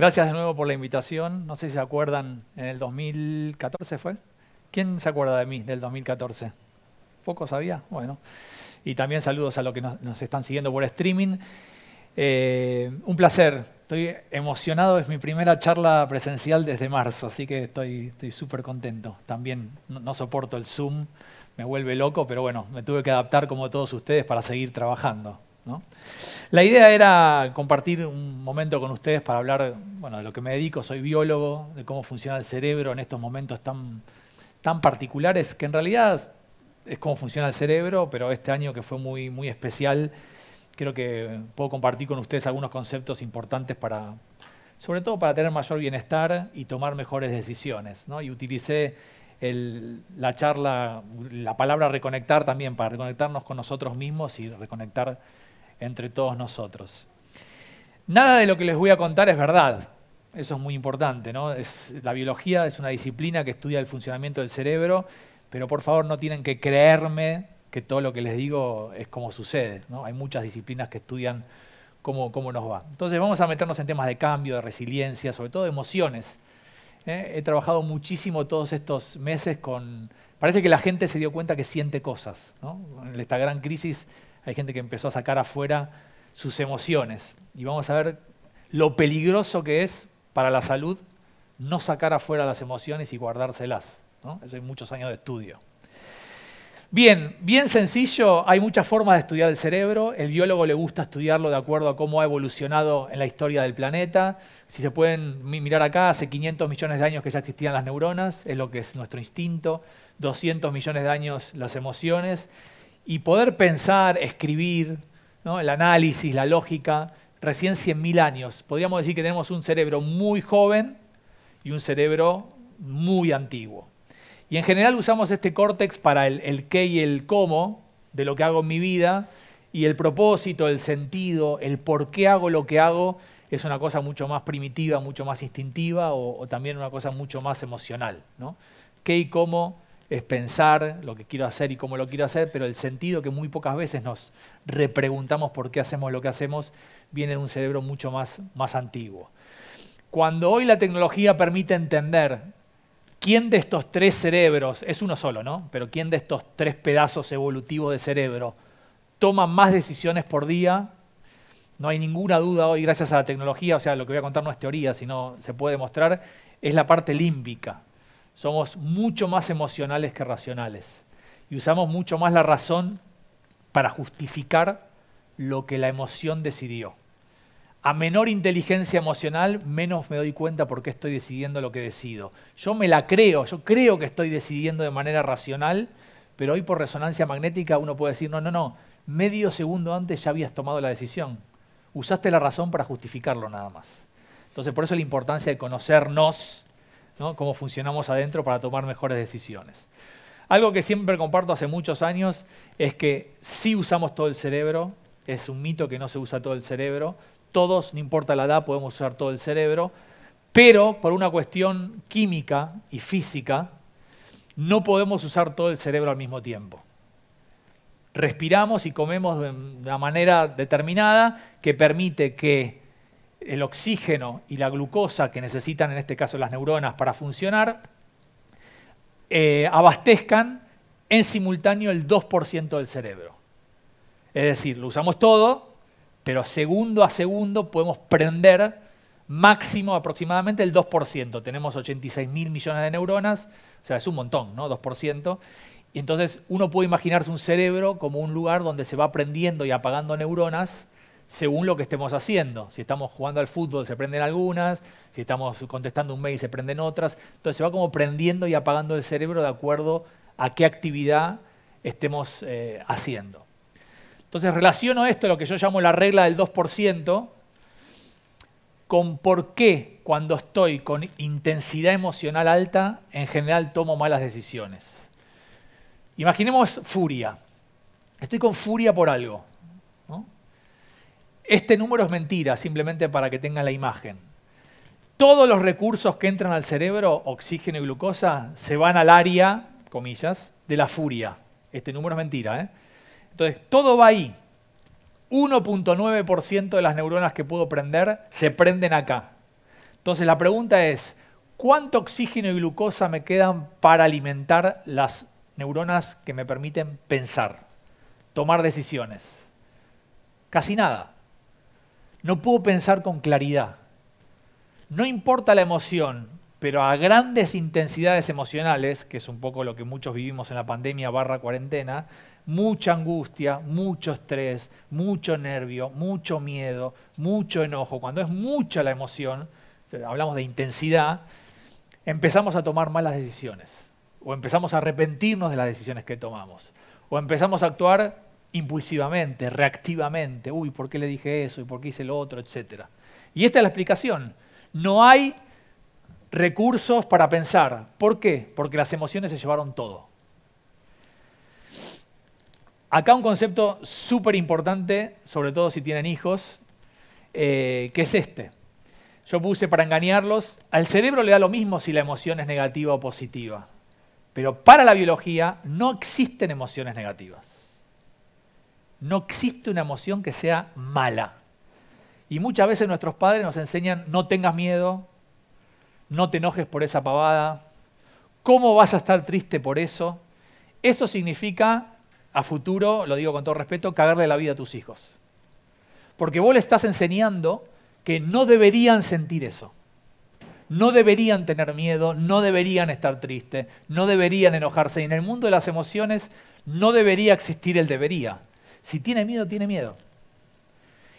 Gracias de nuevo por la invitación. No sé si se acuerdan, en el 2014 fue. ¿Quién se acuerda de mí del 2014? ¿Poco sabía? Bueno. Y también saludos a los que nos, están siguiendo por streaming. Eh, un placer. Estoy emocionado. Es mi primera charla presencial desde marzo, así que estoy súper contento. También no soporto el Zoom, me vuelve loco, pero bueno, me tuve que adaptar como todos ustedes para seguir trabajando. La idea era compartir un momento con ustedes para hablar de lo que me dedico, soy biólogo, de cómo funciona el cerebro en estos momentos tan, particulares, que en realidad es cómo funciona el cerebro, pero este año que fue muy, muy especial, creo que puedo compartir con ustedes algunos conceptos importantes para, sobre todo para tener mayor bienestar y tomar mejores decisiones. ¿no? Y utilicé la charla, la palabra reconectar también para reconectarnos con nosotros mismos y reconectar entre todos nosotros. Nada de lo que les voy a contar es verdad. Eso es muy importante, ¿no? la biología es una disciplina que estudia el funcionamiento del cerebro, pero por favor no tienen que creerme que todo lo que les digo es como sucede. ¿no? Hay muchas disciplinas que estudian cómo, cómo nos va. Entonces vamos a meternos en temas de cambio, de resiliencia, sobre todo de emociones. ¿Eh? He trabajado muchísimo todos estos meses con... Parece que la gente se dio cuenta que siente cosas. ¿no? En esta gran crisis hay gente que empezó a sacar afuera sus emociones. Y vamos a ver lo peligroso que es para la salud no sacar afuera las emociones y guardárselas. Eso hay muchos años de estudio. Bien, bien sencillo, hay muchas formas de estudiar el cerebro. El biólogo le gusta estudiarlo de acuerdo a cómo ha evolucionado en la historia del planeta. Si se pueden mirar acá, hace 500 millones de años que ya existían las neuronas, es lo que es nuestro instinto, 200 millones de años las emociones, y poder pensar, escribir, el análisis, la lógica, recién 100.000 años. Podríamos decir que tenemos un cerebro muy joven y un cerebro muy antiguo. Y en general usamos este córtex para el, qué y el cómo de lo que hago en mi vida y el propósito, el sentido, el por qué hago lo que hago es una cosa mucho más primitiva, mucho más instintiva o, también una cosa mucho más emocional. ¿Qué y cómo es pensar lo que quiero hacer y cómo lo quiero hacer, pero el sentido que muy pocas veces nos repreguntamos por qué hacemos lo que hacemos viene de un cerebro mucho más, más antiguo. Cuando hoy la tecnología permite entender quién de estos tres cerebros, es uno solo, ¿no? Pero quién de estos tres pedazos evolutivos de cerebro toma más decisiones por día, no hay ninguna duda hoy, gracias a la tecnología, o sea, lo que voy a contar no es teoría, sino se puede demostrar, es la parte límbica, somos mucho más emocionales que racionales y usamos mucho más la razón para justificar lo que la emoción decidió. A menor inteligencia emocional, menos me doy cuenta por qué estoy decidiendo lo que decido. Yo me la creo, yo creo que estoy decidiendo de manera racional, pero hoy por resonancia magnética uno puede decir, no, no, no, medio segundo antes ya habías tomado la decisión. Usaste la razón para justificarlo nada más. Entonces, por eso la importancia de conocernos cómo funcionamos adentro para tomar mejores decisiones. Algo que siempre comparto hace muchos años es que sí usamos todo el cerebro, es un mito que no se usa todo el cerebro, todos, no importa la edad, podemos usar todo el cerebro, pero por una cuestión química y física, no podemos usar todo el cerebro al mismo tiempo. Respiramos y comemos de una manera determinada que permite que el oxígeno y la glucosa que necesitan en este caso las neuronas para funcionar, eh, abastezcan en simultáneo el 2% del cerebro. Es decir, lo usamos todo, pero segundo a segundo podemos prender máximo aproximadamente el 2%. Tenemos 86 mil millones de neuronas, o sea, es un montón, ¿no? 2%. Y entonces uno puede imaginarse un cerebro como un lugar donde se va prendiendo y apagando neuronas según lo que estemos haciendo. Si estamos jugando al fútbol se prenden algunas, si estamos contestando un mail se prenden otras. Entonces se va como prendiendo y apagando el cerebro de acuerdo a qué actividad estemos eh, haciendo. Entonces relaciono esto, lo que yo llamo la regla del 2%, con por qué cuando estoy con intensidad emocional alta, en general tomo malas decisiones. Imaginemos furia. Estoy con furia por algo. Este número es mentira, simplemente para que tengan la imagen. Todos los recursos que entran al cerebro, oxígeno y glucosa, se van al área, comillas, de la furia. Este número es mentira. ¿eh? Entonces, todo va ahí. 1.9% de las neuronas que puedo prender se prenden acá. Entonces, la pregunta es, ¿cuánto oxígeno y glucosa me quedan para alimentar las neuronas que me permiten pensar, tomar decisiones? Casi nada no puedo pensar con claridad. No importa la emoción, pero a grandes intensidades emocionales, que es un poco lo que muchos vivimos en la pandemia barra cuarentena, mucha angustia, mucho estrés, mucho nervio, mucho miedo, mucho enojo. Cuando es mucha la emoción, hablamos de intensidad, empezamos a tomar malas decisiones, o empezamos a arrepentirnos de las decisiones que tomamos, o empezamos a actuar impulsivamente, reactivamente, uy, ¿por qué le dije eso? ¿Y por qué hice lo otro? Etcétera. Y esta es la explicación. No hay recursos para pensar. ¿Por qué? Porque las emociones se llevaron todo. Acá un concepto súper importante, sobre todo si tienen hijos, eh, que es este. Yo puse para engañarlos, al cerebro le da lo mismo si la emoción es negativa o positiva, pero para la biología no existen emociones negativas. No existe una emoción que sea mala. Y muchas veces nuestros padres nos enseñan, no tengas miedo, no te enojes por esa pavada, ¿cómo vas a estar triste por eso? Eso significa, a futuro, lo digo con todo respeto, cagarle la vida a tus hijos. Porque vos le estás enseñando que no deberían sentir eso. No deberían tener miedo, no deberían estar tristes, no deberían enojarse. Y en el mundo de las emociones no debería existir el debería si tiene miedo, tiene miedo.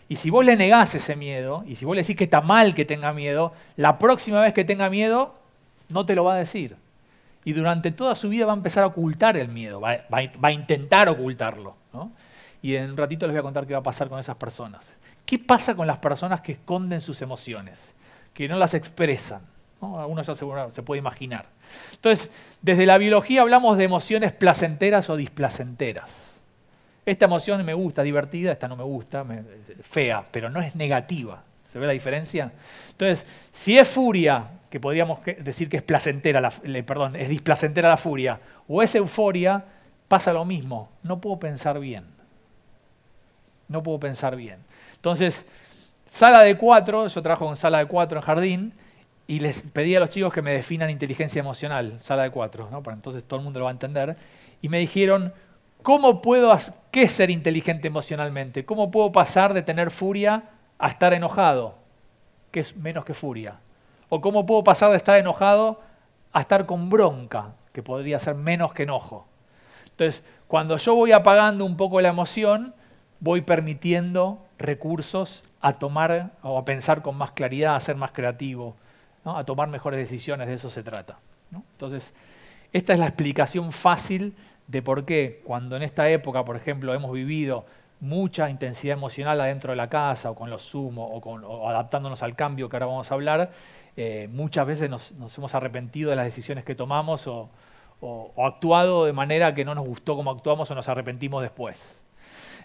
Y si vos le negás ese miedo, y si vos le decís que está mal que tenga miedo, la próxima vez que tenga miedo, no te lo va a decir. Y durante toda su vida va a empezar a ocultar el miedo, va, a intentar ocultarlo. Y en un ratito les voy a contar qué va a pasar con esas personas. ¿Qué pasa con las personas que esconden sus emociones, que no las expresan? ¿no? Algunos ya se, se puede imaginar. Entonces, desde la biología hablamos de emociones placenteras o displacenteras. Esta emoción me gusta, divertida, esta no me gusta, me, fea, pero no es negativa. ¿Se ve la diferencia? Entonces, si es furia, que podríamos decir que es placentera, perdón, es displacentera la furia, o es euforia, pasa lo mismo. No puedo pensar bien. No puedo pensar bien. Entonces, sala de cuatro, yo trabajo en sala de cuatro en jardín, y les pedí a los chicos que me definan inteligencia emocional, sala de cuatro, ¿no? Para entonces todo el mundo lo va a entender. Y me dijeron, ¿Cómo puedo ser inteligente emocionalmente? ¿Cómo puedo pasar de tener furia a estar enojado? Que es menos que furia. ¿O cómo puedo pasar de estar enojado a estar con bronca? Que podría ser menos que enojo. Entonces, cuando yo voy apagando un poco la emoción, voy permitiendo recursos a tomar o a pensar con más claridad, a ser más creativo, a tomar mejores decisiones, de eso se trata. Entonces, esta es la explicación fácil de por qué cuando en esta época, por ejemplo, hemos vivido mucha intensidad emocional adentro de la casa o con los sumo, o, adaptándonos al cambio que ahora vamos a hablar, eh, muchas veces nos, hemos arrepentido de las decisiones que tomamos o, actuado de manera que no nos gustó como actuamos o nos arrepentimos después.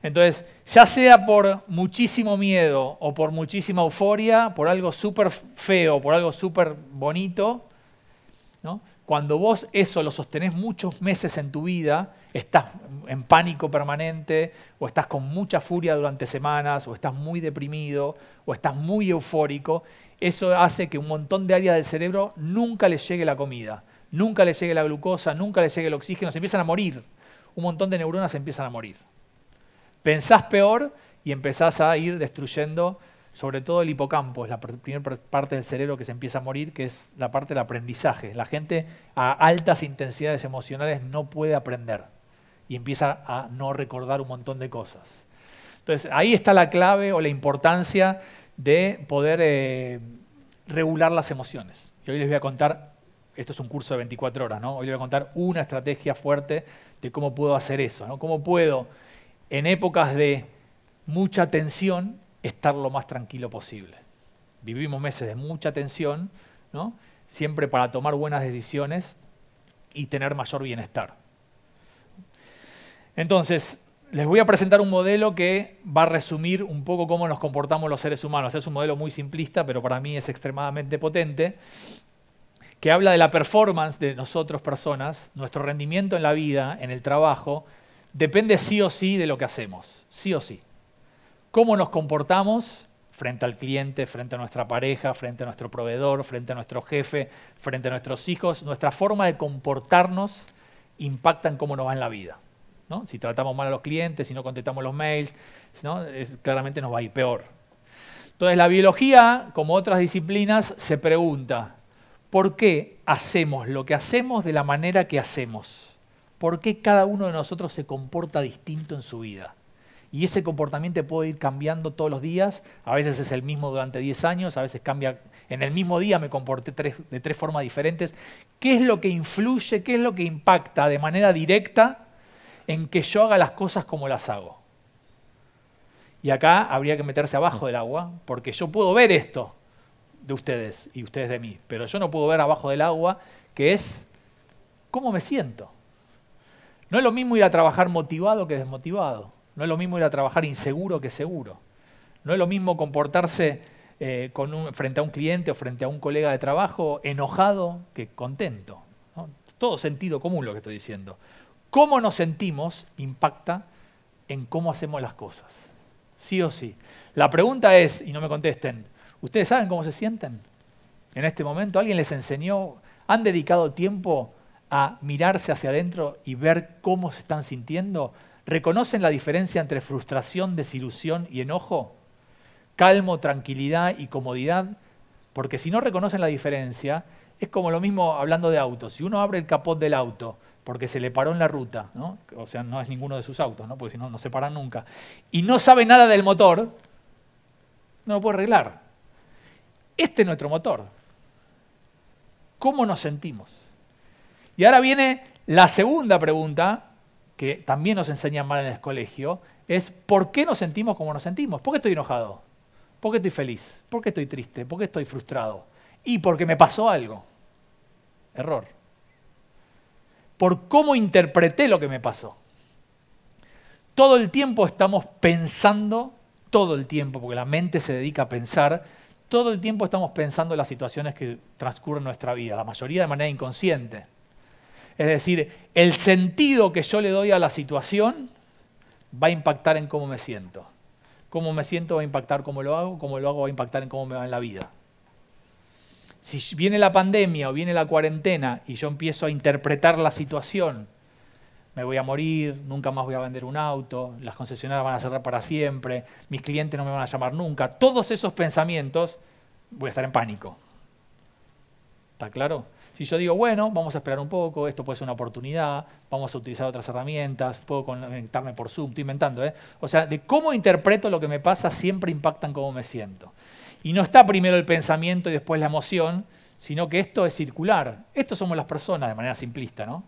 Entonces, ya sea por muchísimo miedo o por muchísima euforia, por algo súper feo, por algo súper bonito, ¿no? Cuando vos eso lo sostenés muchos meses en tu vida, estás en pánico permanente, o estás con mucha furia durante semanas, o estás muy deprimido, o estás muy eufórico, eso hace que un montón de áreas del cerebro nunca les llegue la comida, nunca les llegue la glucosa, nunca les llegue el oxígeno, se empiezan a morir. Un montón de neuronas empiezan a morir. Pensás peor y empezás a ir destruyendo sobre todo el hipocampo, es la primera parte del cerebro que se empieza a morir, que es la parte del aprendizaje. La gente a altas intensidades emocionales no puede aprender y empieza a no recordar un montón de cosas. Entonces, ahí está la clave o la importancia de poder eh, regular las emociones. Y hoy les voy a contar, esto es un curso de 24 horas, ¿no? Hoy les voy a contar una estrategia fuerte de cómo puedo hacer eso, ¿no? Cómo puedo, en épocas de mucha tensión, estar lo más tranquilo posible. Vivimos meses de mucha tensión, siempre para tomar buenas decisiones y tener mayor bienestar. Entonces, les voy a presentar un modelo que va a resumir un poco cómo nos comportamos los seres humanos. Es un modelo muy simplista, pero para mí es extremadamente potente, que habla de la performance de nosotros personas, nuestro rendimiento en la vida, en el trabajo, depende sí o sí de lo que hacemos, sí o sí cómo nos comportamos frente al cliente, frente a nuestra pareja, frente a nuestro proveedor, frente a nuestro jefe, frente a nuestros hijos. Nuestra forma de comportarnos impacta en cómo nos va en la vida. Si tratamos mal a los clientes, si no contestamos los mails, claramente nos va a ir peor. Entonces la biología, como otras disciplinas, se pregunta, ¿por qué hacemos lo que hacemos de la manera que hacemos? ¿Por qué cada uno de nosotros se comporta distinto en su vida? y ese comportamiento puede ir cambiando todos los días. A veces es el mismo durante 10 años, a veces cambia. En el mismo día me comporté de tres formas diferentes. ¿Qué es lo que influye, qué es lo que impacta de manera directa en que yo haga las cosas como las hago? Y acá habría que meterse abajo del agua, porque yo puedo ver esto de ustedes y ustedes de mí, pero yo no puedo ver abajo del agua, que es cómo me siento. No es lo mismo ir a trabajar motivado que desmotivado. No es lo mismo ir a trabajar inseguro que seguro. No es lo mismo comportarse eh, frente a un cliente o frente a un colega de trabajo enojado que contento. Todo sentido común lo que estoy diciendo. Cómo nos sentimos impacta en cómo hacemos las cosas. Sí o sí. La pregunta es, y no me contesten, ¿ustedes saben cómo se sienten en este momento? ¿Alguien les enseñó? ¿Han dedicado tiempo a mirarse hacia adentro y ver cómo se están sintiendo? ¿Reconocen la diferencia entre frustración, desilusión y enojo? Calmo, tranquilidad y comodidad. Porque si no reconocen la diferencia, es como lo mismo hablando de autos. Si uno abre el capot del auto porque se le paró en la ruta, o sea, no es ninguno de sus autos, ¿no? porque si no, no se paran nunca, y no sabe nada del motor, no lo puede arreglar. Este es nuestro motor. ¿Cómo nos sentimos? Y ahora viene la segunda pregunta, que también nos enseñan mal en el colegio, es por qué nos sentimos como nos sentimos. ¿Por qué estoy enojado? ¿Por qué estoy feliz? ¿Por qué estoy triste? ¿Por qué estoy frustrado? Y porque me pasó algo. Error. Por cómo interpreté lo que me pasó. Todo el tiempo estamos pensando, todo el tiempo, porque la mente se dedica a pensar, todo el tiempo estamos pensando en las situaciones que transcurren en nuestra vida, la mayoría de manera inconsciente. Es decir, el sentido que yo le doy a la situación va a impactar en cómo me siento. Cómo me siento va a impactar cómo lo hago, cómo lo hago va a impactar en cómo me va en la vida. Si viene la pandemia o viene la cuarentena y yo empiezo a interpretar la situación, me voy a morir, nunca más voy a vender un auto, las concesionarias van a cerrar para siempre, mis clientes no me van a llamar nunca, todos esos pensamientos voy a estar en pánico. ¿Está claro? Si yo digo, bueno, vamos a esperar un poco, esto puede ser una oportunidad, vamos a utilizar otras herramientas, puedo conectarme por Zoom, estoy inventando, ¿eh? O sea, de cómo interpreto lo que me pasa siempre impactan cómo me siento. Y no está primero el pensamiento y después la emoción, sino que esto es circular. Esto somos las personas de manera simplista, ¿no?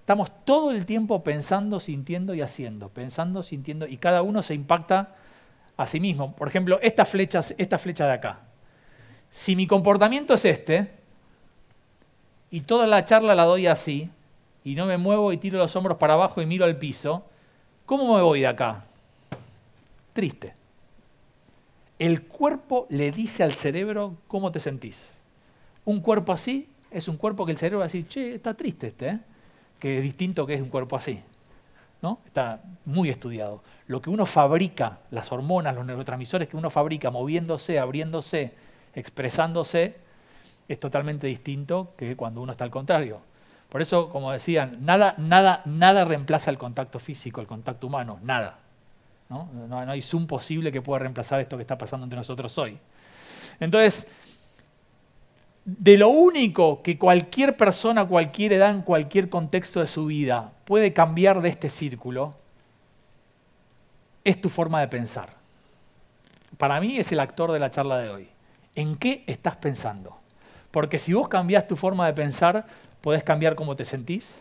Estamos todo el tiempo pensando, sintiendo y haciendo, pensando, sintiendo, y cada uno se impacta a sí mismo. Por ejemplo, estas flechas, esta flecha de acá. Si mi comportamiento es este, y toda la charla la doy así, y no me muevo y tiro los hombros para abajo y miro al piso, ¿cómo me voy de acá? Triste. El cuerpo le dice al cerebro cómo te sentís. Un cuerpo así es un cuerpo que el cerebro va a decir, che, está triste este, ¿eh? que es distinto que es un cuerpo así. ¿No? Está muy estudiado. Lo que uno fabrica, las hormonas, los neurotransmisores que uno fabrica moviéndose, abriéndose, expresándose, es totalmente distinto que cuando uno está al contrario. Por eso, como decían, nada, nada, nada reemplaza el contacto físico, el contacto humano, nada. ¿no? hay Zoom posible que pueda reemplazar esto que está pasando entre nosotros hoy. Entonces, de lo único que cualquier persona, cualquier edad, en cualquier contexto de su vida puede cambiar de este círculo, es tu forma de pensar. Para mí es el actor de la charla de hoy. ¿En qué estás pensando? Porque si vos cambiás tu forma de pensar, podés cambiar cómo te sentís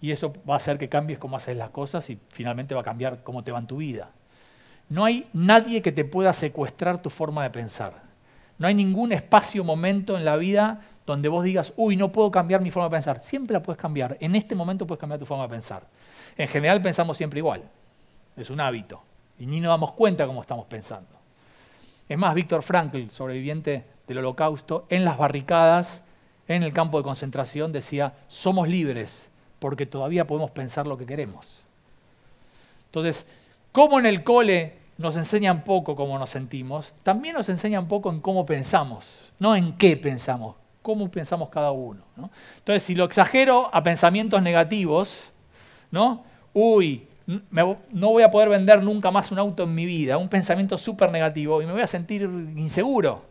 y eso va a hacer que cambies cómo haces las cosas y finalmente va a cambiar cómo te va en tu vida. No hay nadie que te pueda secuestrar tu forma de pensar. No hay ningún espacio, momento en la vida donde vos digas, uy, no puedo cambiar mi forma de pensar. Siempre la puedes cambiar. En este momento puedes cambiar tu forma de pensar. En general pensamos siempre igual. Es un hábito. Y ni nos damos cuenta cómo estamos pensando. Es más, Víctor Frankl, sobreviviente del holocausto, en las barricadas, en el campo de concentración, decía, somos libres porque todavía podemos pensar lo que queremos. Entonces, como en el cole nos enseñan poco cómo nos sentimos, también nos enseñan poco en cómo pensamos, no en qué pensamos, cómo pensamos cada uno. Entonces, si lo exagero a pensamientos negativos, ¿no? Uy, no voy a poder vender nunca más un auto en mi vida, un pensamiento súper negativo, y me voy a sentir inseguro.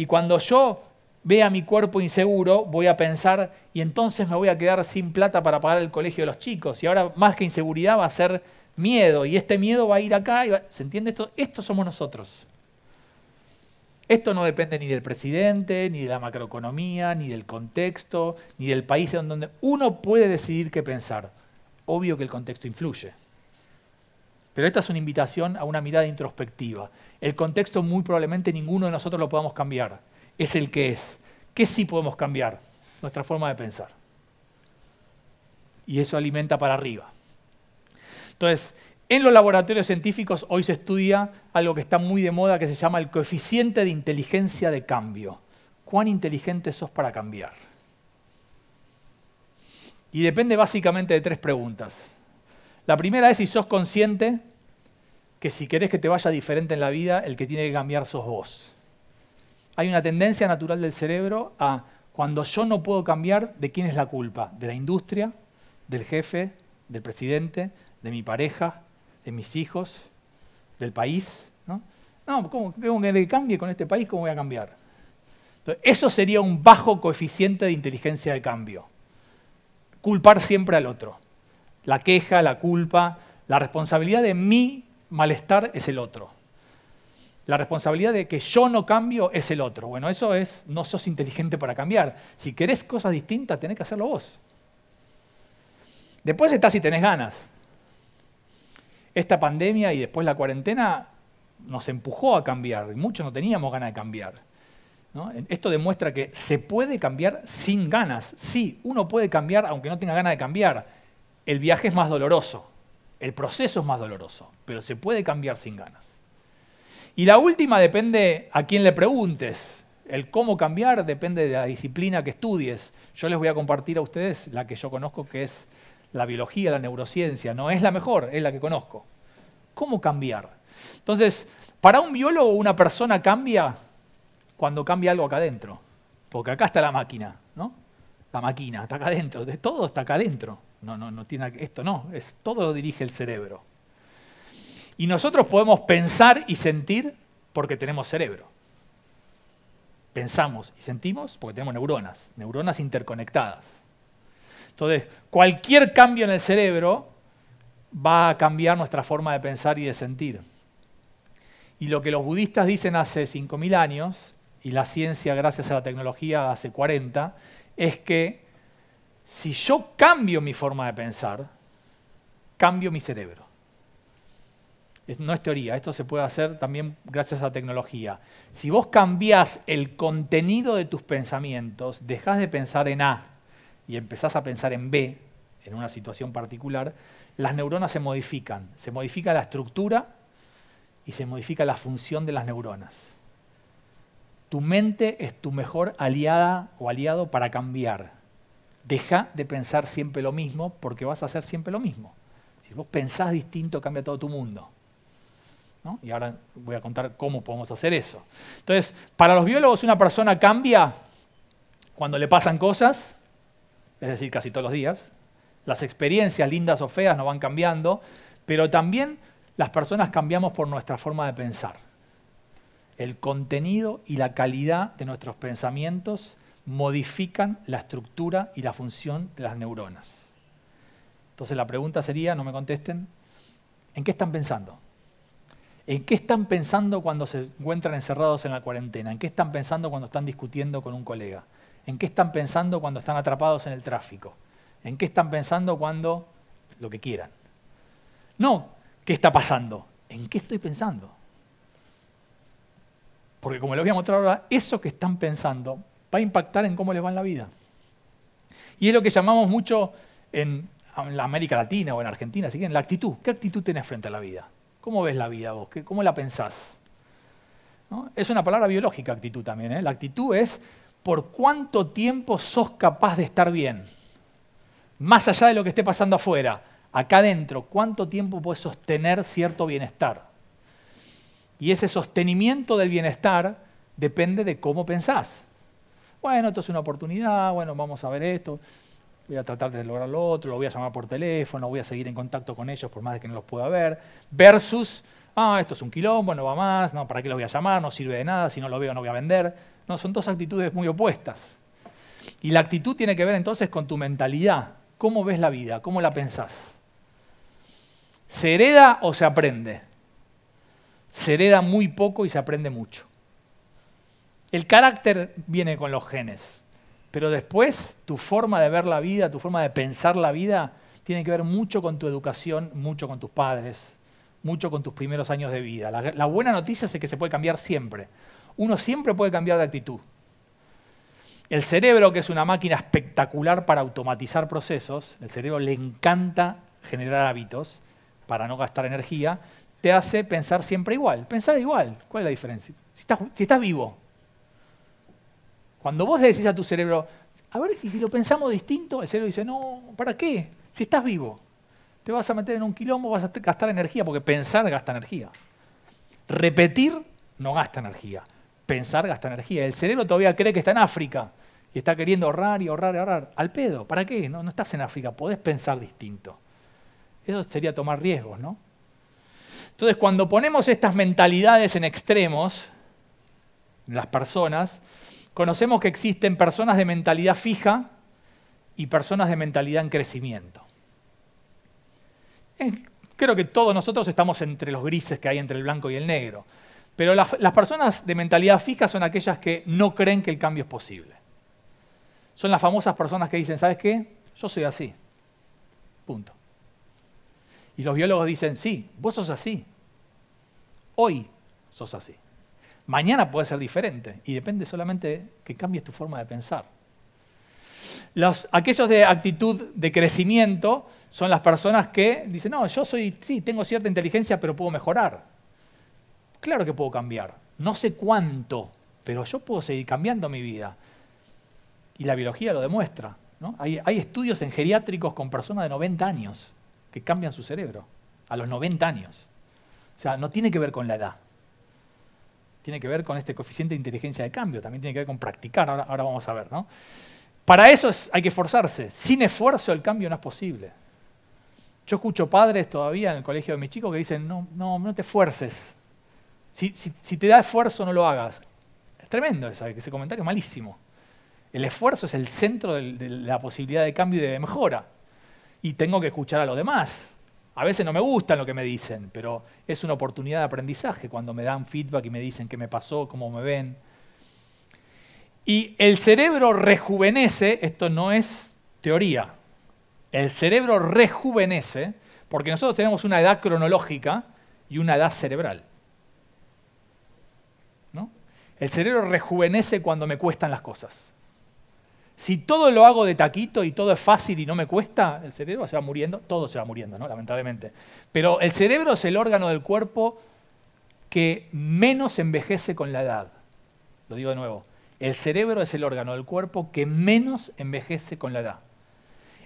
Y cuando yo vea mi cuerpo inseguro, voy a pensar, y entonces me voy a quedar sin plata para pagar el colegio de los chicos. Y ahora más que inseguridad va a ser miedo, y este miedo va a ir acá. Y va... ¿Se entiende esto? Esto somos nosotros. Esto no depende ni del presidente, ni de la macroeconomía, ni del contexto, ni del país en donde uno puede decidir qué pensar. Obvio que el contexto influye. Pero esta es una invitación a una mirada introspectiva. El contexto muy probablemente ninguno de nosotros lo podamos cambiar. Es el que es. ¿Qué sí podemos cambiar? Nuestra forma de pensar. Y eso alimenta para arriba. Entonces, en los laboratorios científicos hoy se estudia algo que está muy de moda que se llama el coeficiente de inteligencia de cambio. ¿Cuán inteligente sos para cambiar? Y depende básicamente de tres preguntas. La primera es si sos consciente que si querés que te vaya diferente en la vida, el que tiene que cambiar sos vos. Hay una tendencia natural del cerebro a, cuando yo no puedo cambiar, ¿de quién es la culpa? ¿De la industria? ¿Del jefe? ¿Del presidente? ¿De mi pareja? ¿De mis hijos? ¿Del país? No, no ¿cómo tengo que cambie con este país? ¿Cómo voy a cambiar? Entonces, eso sería un bajo coeficiente de inteligencia de cambio. Culpar siempre al otro. La queja, la culpa, la responsabilidad de mí malestar es el otro. La responsabilidad de que yo no cambio es el otro. Bueno, eso es, no sos inteligente para cambiar. Si querés cosas distintas, tenés que hacerlo vos. Después está si tenés ganas. Esta pandemia y después la cuarentena nos empujó a cambiar. Y Muchos no teníamos ganas de cambiar. Esto demuestra que se puede cambiar sin ganas. Sí, uno puede cambiar aunque no tenga ganas de cambiar. El viaje es más doloroso. El proceso es más doloroso, pero se puede cambiar sin ganas. Y la última depende a quién le preguntes. El cómo cambiar depende de la disciplina que estudies. Yo les voy a compartir a ustedes la que yo conozco, que es la biología, la neurociencia. No es la mejor, es la que conozco. ¿Cómo cambiar? Entonces, para un biólogo una persona cambia cuando cambia algo acá adentro. Porque acá está la máquina, ¿no? La máquina, está acá adentro, de todo está acá adentro. No, no, no tiene, esto no, es, todo lo dirige el cerebro. Y nosotros podemos pensar y sentir porque tenemos cerebro. Pensamos y sentimos porque tenemos neuronas, neuronas interconectadas. Entonces, cualquier cambio en el cerebro va a cambiar nuestra forma de pensar y de sentir. Y lo que los budistas dicen hace 5.000 años, y la ciencia gracias a la tecnología hace 40, es que si yo cambio mi forma de pensar, cambio mi cerebro. No es teoría, esto se puede hacer también gracias a la tecnología. Si vos cambiás el contenido de tus pensamientos, dejás de pensar en A y empezás a pensar en B, en una situación particular, las neuronas se modifican. Se modifica la estructura y se modifica la función de las neuronas. Tu mente es tu mejor aliada o aliado para cambiar deja de pensar siempre lo mismo porque vas a hacer siempre lo mismo. Si vos pensás distinto, cambia todo tu mundo. Y ahora voy a contar cómo podemos hacer eso. Entonces, para los biólogos una persona cambia cuando le pasan cosas, es decir, casi todos los días. Las experiencias lindas o feas nos van cambiando, pero también las personas cambiamos por nuestra forma de pensar. El contenido y la calidad de nuestros pensamientos modifican la estructura y la función de las neuronas. Entonces la pregunta sería, no me contesten, ¿en qué están pensando? ¿En qué están pensando cuando se encuentran encerrados en la cuarentena? ¿En qué están pensando cuando están discutiendo con un colega? ¿En qué están pensando cuando están atrapados en el tráfico? ¿En qué están pensando cuando lo que quieran? No, ¿qué está pasando? ¿En qué estoy pensando? Porque como les voy a mostrar ahora, eso que están pensando va a impactar en cómo les va en la vida. Y es lo que llamamos mucho en, la América Latina o en Argentina, así en la actitud. ¿Qué actitud tenés frente a la vida? ¿Cómo ves la vida vos? ¿Cómo la pensás? Es una palabra biológica actitud también. ¿eh? La actitud es por cuánto tiempo sos capaz de estar bien. Más allá de lo que esté pasando afuera, acá adentro, cuánto tiempo puedes sostener cierto bienestar. Y ese sostenimiento del bienestar depende de cómo pensás bueno, esto es una oportunidad, bueno, vamos a ver esto, voy a tratar de lograr lo otro, lo voy a llamar por teléfono, voy a seguir en contacto con ellos por más de que no los pueda ver, versus, ah, esto es un quilombo, no va más, no, ¿para qué lo voy a llamar? No sirve de nada, si no lo veo no voy a vender. No, son dos actitudes muy opuestas. Y la actitud tiene que ver entonces con tu mentalidad, cómo ves la vida, cómo la pensás. ¿Se hereda o se aprende? Se hereda muy poco y se aprende mucho. El carácter viene con los genes, pero después tu forma de ver la vida, tu forma de pensar la vida, tiene que ver mucho con tu educación, mucho con tus padres, mucho con tus primeros años de vida. La, buena noticia es que se puede cambiar siempre. Uno siempre puede cambiar de actitud. El cerebro, que es una máquina espectacular para automatizar procesos, el cerebro le encanta generar hábitos para no gastar energía, te hace pensar siempre igual. Pensar igual. ¿Cuál es la diferencia? si estás vivo, cuando vos le decís a tu cerebro, a ver si lo pensamos distinto, el cerebro dice, no, ¿para qué? Si estás vivo, te vas a meter en un quilombo, vas a gastar energía, porque pensar gasta energía. Repetir no gasta energía, pensar gasta energía. El cerebro todavía cree que está en África y está queriendo ahorrar y ahorrar y ahorrar. Al pedo, ¿para qué? No, no estás en África, podés pensar distinto. Eso sería tomar riesgos, ¿no? Entonces, cuando ponemos estas mentalidades en extremos, las personas, conocemos que existen personas de mentalidad fija y personas de mentalidad en crecimiento. Creo que todos nosotros estamos entre los grises que hay entre el blanco y el negro, pero las, personas de mentalidad fija son aquellas que no creen que el cambio es posible. Son las famosas personas que dicen, ¿sabes qué? Yo soy así. Punto. Y los biólogos dicen, sí, vos sos así. Hoy sos así. Mañana puede ser diferente y depende solamente que cambies tu forma de pensar. Los, aquellos de actitud de crecimiento son las personas que dicen, no, yo soy, sí, tengo cierta inteligencia, pero puedo mejorar. Claro que puedo cambiar. No sé cuánto, pero yo puedo seguir cambiando mi vida. Y la biología lo demuestra. hay estudios en geriátricos con personas de 90 años que cambian su cerebro a los 90 años. O sea, no tiene que ver con la edad tiene que ver con este coeficiente de inteligencia de cambio, también tiene que ver con practicar, ahora, vamos a ver. ¿no? Para eso hay que esforzarse, sin esfuerzo el cambio no es posible. Yo escucho padres todavía en el colegio de mis chicos que dicen, no, no, no te esfuerces, si, te da esfuerzo no lo hagas. Es tremendo eso, ese comentario es malísimo. El esfuerzo es el centro de la posibilidad de cambio y de mejora. Y tengo que escuchar a los demás. A veces no me gustan lo que me dicen, pero es una oportunidad de aprendizaje cuando me dan feedback y me dicen qué me pasó, cómo me ven. Y el cerebro rejuvenece, esto no es teoría, el cerebro rejuvenece porque nosotros tenemos una edad cronológica y una edad cerebral. ¿No? El cerebro rejuvenece cuando me cuestan las cosas. Si todo lo hago de taquito y todo es fácil y no me cuesta, el cerebro se va muriendo, todo se va muriendo, lamentablemente. Pero el cerebro es el órgano del cuerpo que menos envejece con la edad. Lo digo de nuevo, el cerebro es el órgano del cuerpo que menos envejece con la edad.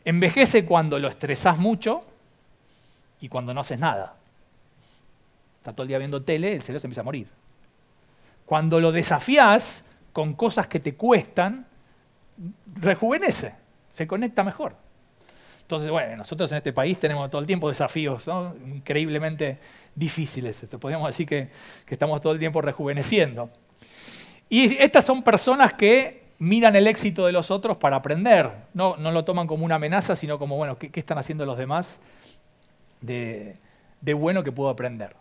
Envejece cuando lo estresas mucho y cuando no haces nada. Está todo el día viendo tele, el cerebro se empieza a morir. Cuando lo desafías con cosas que te cuestan, rejuvenece, se conecta mejor. Entonces, bueno, nosotros en este país tenemos todo el tiempo desafíos increíblemente difíciles. Esto, podríamos decir que, estamos todo el tiempo rejuveneciendo. Y estas son personas que miran el éxito de los otros para aprender. No, lo toman como una amenaza, sino como, bueno, ¿qué, están haciendo los demás de, de, bueno que puedo aprender?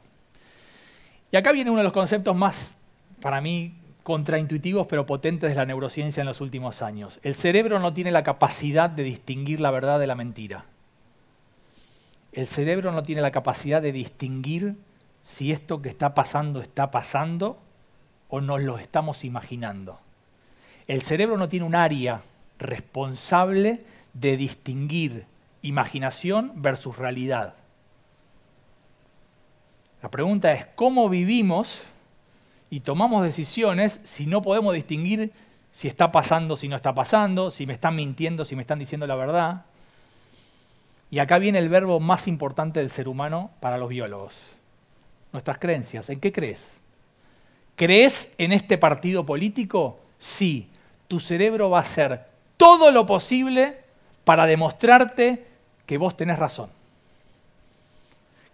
Y acá viene uno de los conceptos más, para mí, contraintuitivos pero potentes de la neurociencia en los últimos años. El cerebro no tiene la capacidad de distinguir la verdad de la mentira. El cerebro no tiene la capacidad de distinguir si esto que está pasando está pasando o nos lo estamos imaginando. El cerebro no tiene un área responsable de distinguir imaginación versus realidad. La pregunta es, ¿cómo vivimos y tomamos decisiones si no podemos distinguir si está pasando, si no está pasando, si me están mintiendo, si me están diciendo la verdad. Y acá viene el verbo más importante del ser humano para los biólogos. Nuestras creencias. ¿En qué crees? ¿Crees en este partido político? Sí. Tu cerebro va a hacer todo lo posible para demostrarte que vos tenés razón.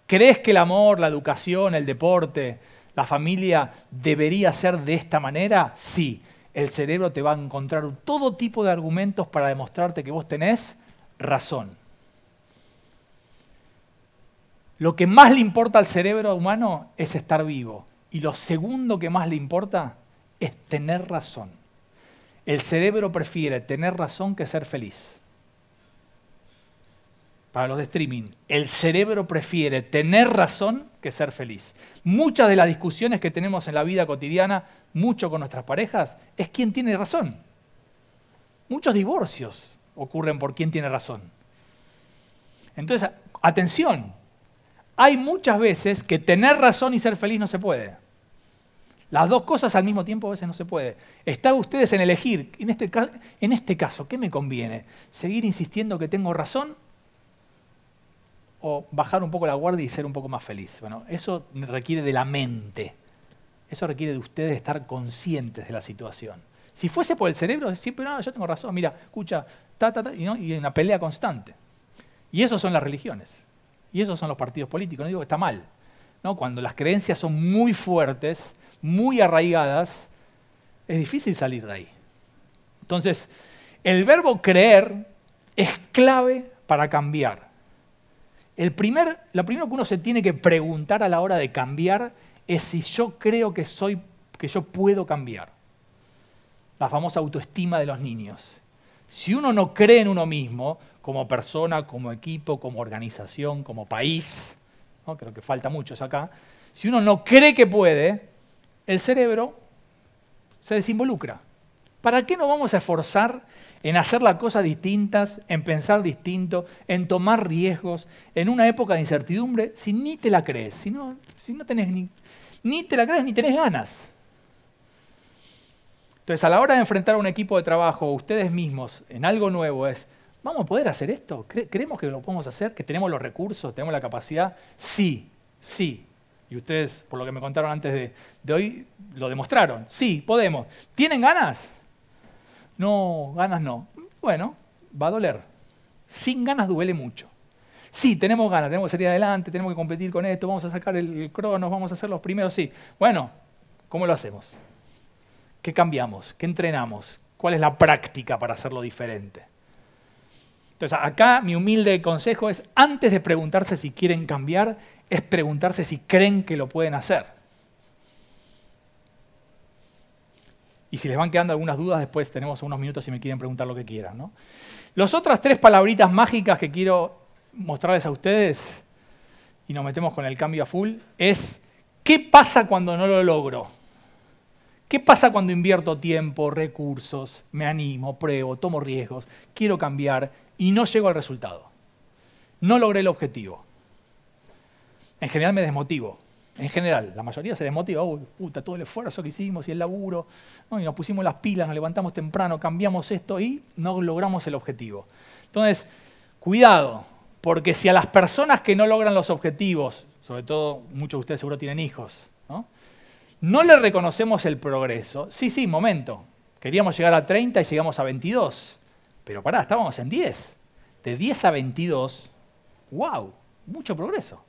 ¿Crees que el amor, la educación, el deporte, ¿La familia debería ser de esta manera? Sí. El cerebro te va a encontrar todo tipo de argumentos para demostrarte que vos tenés razón. Lo que más le importa al cerebro humano es estar vivo. Y lo segundo que más le importa es tener razón. El cerebro prefiere tener razón que ser feliz para los de streaming, el cerebro prefiere tener razón que ser feliz. Muchas de las discusiones que tenemos en la vida cotidiana, mucho con nuestras parejas, es quién tiene razón. Muchos divorcios ocurren por quién tiene razón. Entonces, atención, hay muchas veces que tener razón y ser feliz no se puede. Las dos cosas al mismo tiempo a veces no se puede. Están ustedes en elegir, en este, en este caso, ¿qué me conviene? ¿Seguir insistiendo que tengo razón o bajar un poco la guardia y ser un poco más feliz. Bueno, eso requiere de la mente. Eso requiere de ustedes estar conscientes de la situación. Si fuese por el cerebro, siempre, no, yo tengo razón, mira, escucha, ta, y, ¿no? una pelea constante. Y eso son las religiones. Y esos son los partidos políticos. No digo que está mal. Cuando las creencias son muy fuertes, muy arraigadas, es difícil salir de ahí. Entonces, el verbo creer es clave para cambiar. El primer, lo primero que uno se tiene que preguntar a la hora de cambiar es si yo creo que, soy, que yo puedo cambiar. La famosa autoestima de los niños. Si uno no cree en uno mismo, como persona, como equipo, como organización, como país, ¿no? creo que falta mucho acá, si uno no cree que puede, el cerebro se desinvolucra. ¿Para qué nos vamos a esforzar en hacer las cosas distintas, en pensar distinto, en tomar riesgos, en una época de incertidumbre, si ni te la crees, si no, si no tenés ni, te la crees ni tenés ganas. Entonces, a la hora de enfrentar a un equipo de trabajo ustedes mismos en algo nuevo es, ¿vamos a poder hacer esto? ¿Creemos que lo podemos hacer? ¿Que tenemos los recursos? ¿Tenemos la capacidad? Sí, sí. Y ustedes, por lo que me contaron antes de, de hoy, lo demostraron. Sí, podemos. ¿Tienen ganas? No, ganas no. Bueno, va a doler. Sin ganas duele mucho. Sí, tenemos ganas, tenemos que salir adelante, tenemos que competir con esto, vamos a sacar el cronos, vamos a ser los primeros, sí. Bueno, ¿cómo lo hacemos? ¿Qué cambiamos? ¿Qué entrenamos? ¿Cuál es la práctica para hacerlo diferente? Entonces, acá mi humilde consejo es, antes de preguntarse si quieren cambiar, es preguntarse si creen que lo pueden hacer. Y si les van quedando algunas dudas, después tenemos unos minutos si me quieren preguntar lo que quieran. Las otras tres palabritas mágicas que quiero mostrarles a ustedes, y nos metemos con el cambio a full, es ¿qué pasa cuando no lo logro? ¿Qué pasa cuando invierto tiempo, recursos, me animo, pruebo, tomo riesgos, quiero cambiar y no llego al resultado? No logré el objetivo. En general me desmotivo en general, la mayoría se desmotiva, uy, puta, todo el esfuerzo que hicimos y el laburo, ¿no? y nos pusimos las pilas, nos levantamos temprano, cambiamos esto y no logramos el objetivo. Entonces, cuidado, porque si a las personas que no logran los objetivos, sobre todo muchos de ustedes seguro tienen hijos, ¿no? no le reconocemos el progreso, sí, sí, momento, queríamos llegar a 30 y llegamos a 22, pero pará, estábamos en 10. De 10 a 22, wow, mucho progreso.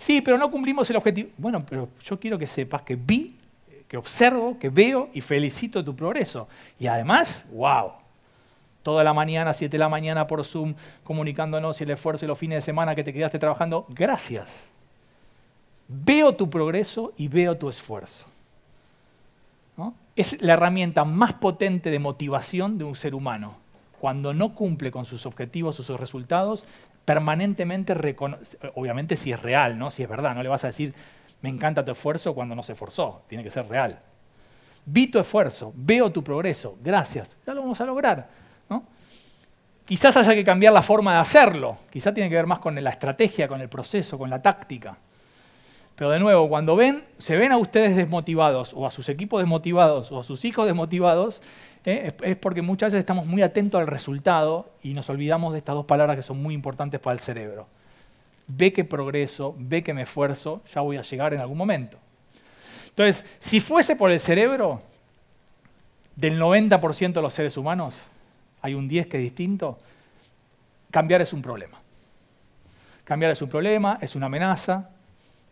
Sí, pero no cumplimos el objetivo. Bueno, pero yo quiero que sepas que vi, que observo, que veo y felicito tu progreso. Y además, wow, toda la mañana, 7 de la mañana por Zoom, comunicándonos y el esfuerzo y los fines de semana que te quedaste trabajando, gracias. Veo tu progreso y veo tu esfuerzo. Es la herramienta más potente de motivación de un ser humano, cuando no cumple con sus objetivos o sus resultados, permanentemente, obviamente si es real, ¿no? si es verdad, no le vas a decir, me encanta tu esfuerzo cuando no se esforzó, tiene que ser real. Vi tu esfuerzo, veo tu progreso, gracias, ya lo vamos a lograr. Quizás haya que cambiar la forma de hacerlo, quizás tiene que ver más con la estrategia, con el proceso, con la táctica. Pero de nuevo, cuando ven, se ven a ustedes desmotivados, o a sus equipos desmotivados, o a sus hijos desmotivados, eh, es, porque muchas veces estamos muy atentos al resultado y nos olvidamos de estas dos palabras que son muy importantes para el cerebro. Ve que progreso, ve que me esfuerzo, ya voy a llegar en algún momento. Entonces, si fuese por el cerebro, del 90% de los seres humanos, hay un 10 que es distinto, cambiar es un problema. Cambiar es un problema, es una amenaza,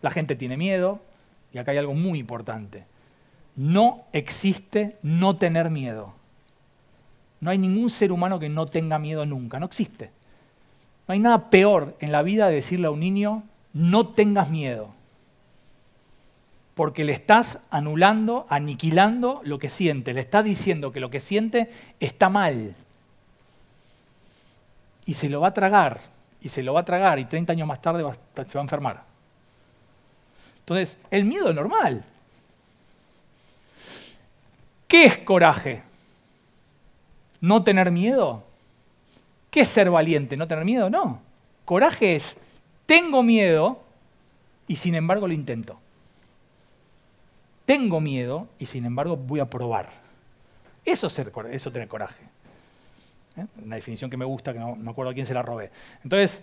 la gente tiene miedo, y acá hay algo muy importante. No existe no tener miedo. No hay ningún ser humano que no tenga miedo nunca, no existe. No hay nada peor en la vida de decirle a un niño, no tengas miedo, porque le estás anulando, aniquilando lo que siente, le estás diciendo que lo que siente está mal. Y se lo va a tragar, y se lo va a tragar, y 30 años más tarde se va a enfermar. Entonces, el miedo es normal. ¿Qué es coraje? ¿No tener miedo? ¿Qué es ser valiente? ¿No tener miedo? No. Coraje es, tengo miedo y sin embargo lo intento. Tengo miedo y sin embargo voy a probar. Eso es eso tener coraje. ¿Eh? Una definición que me gusta, que no, no acuerdo a quién se la robé. Entonces,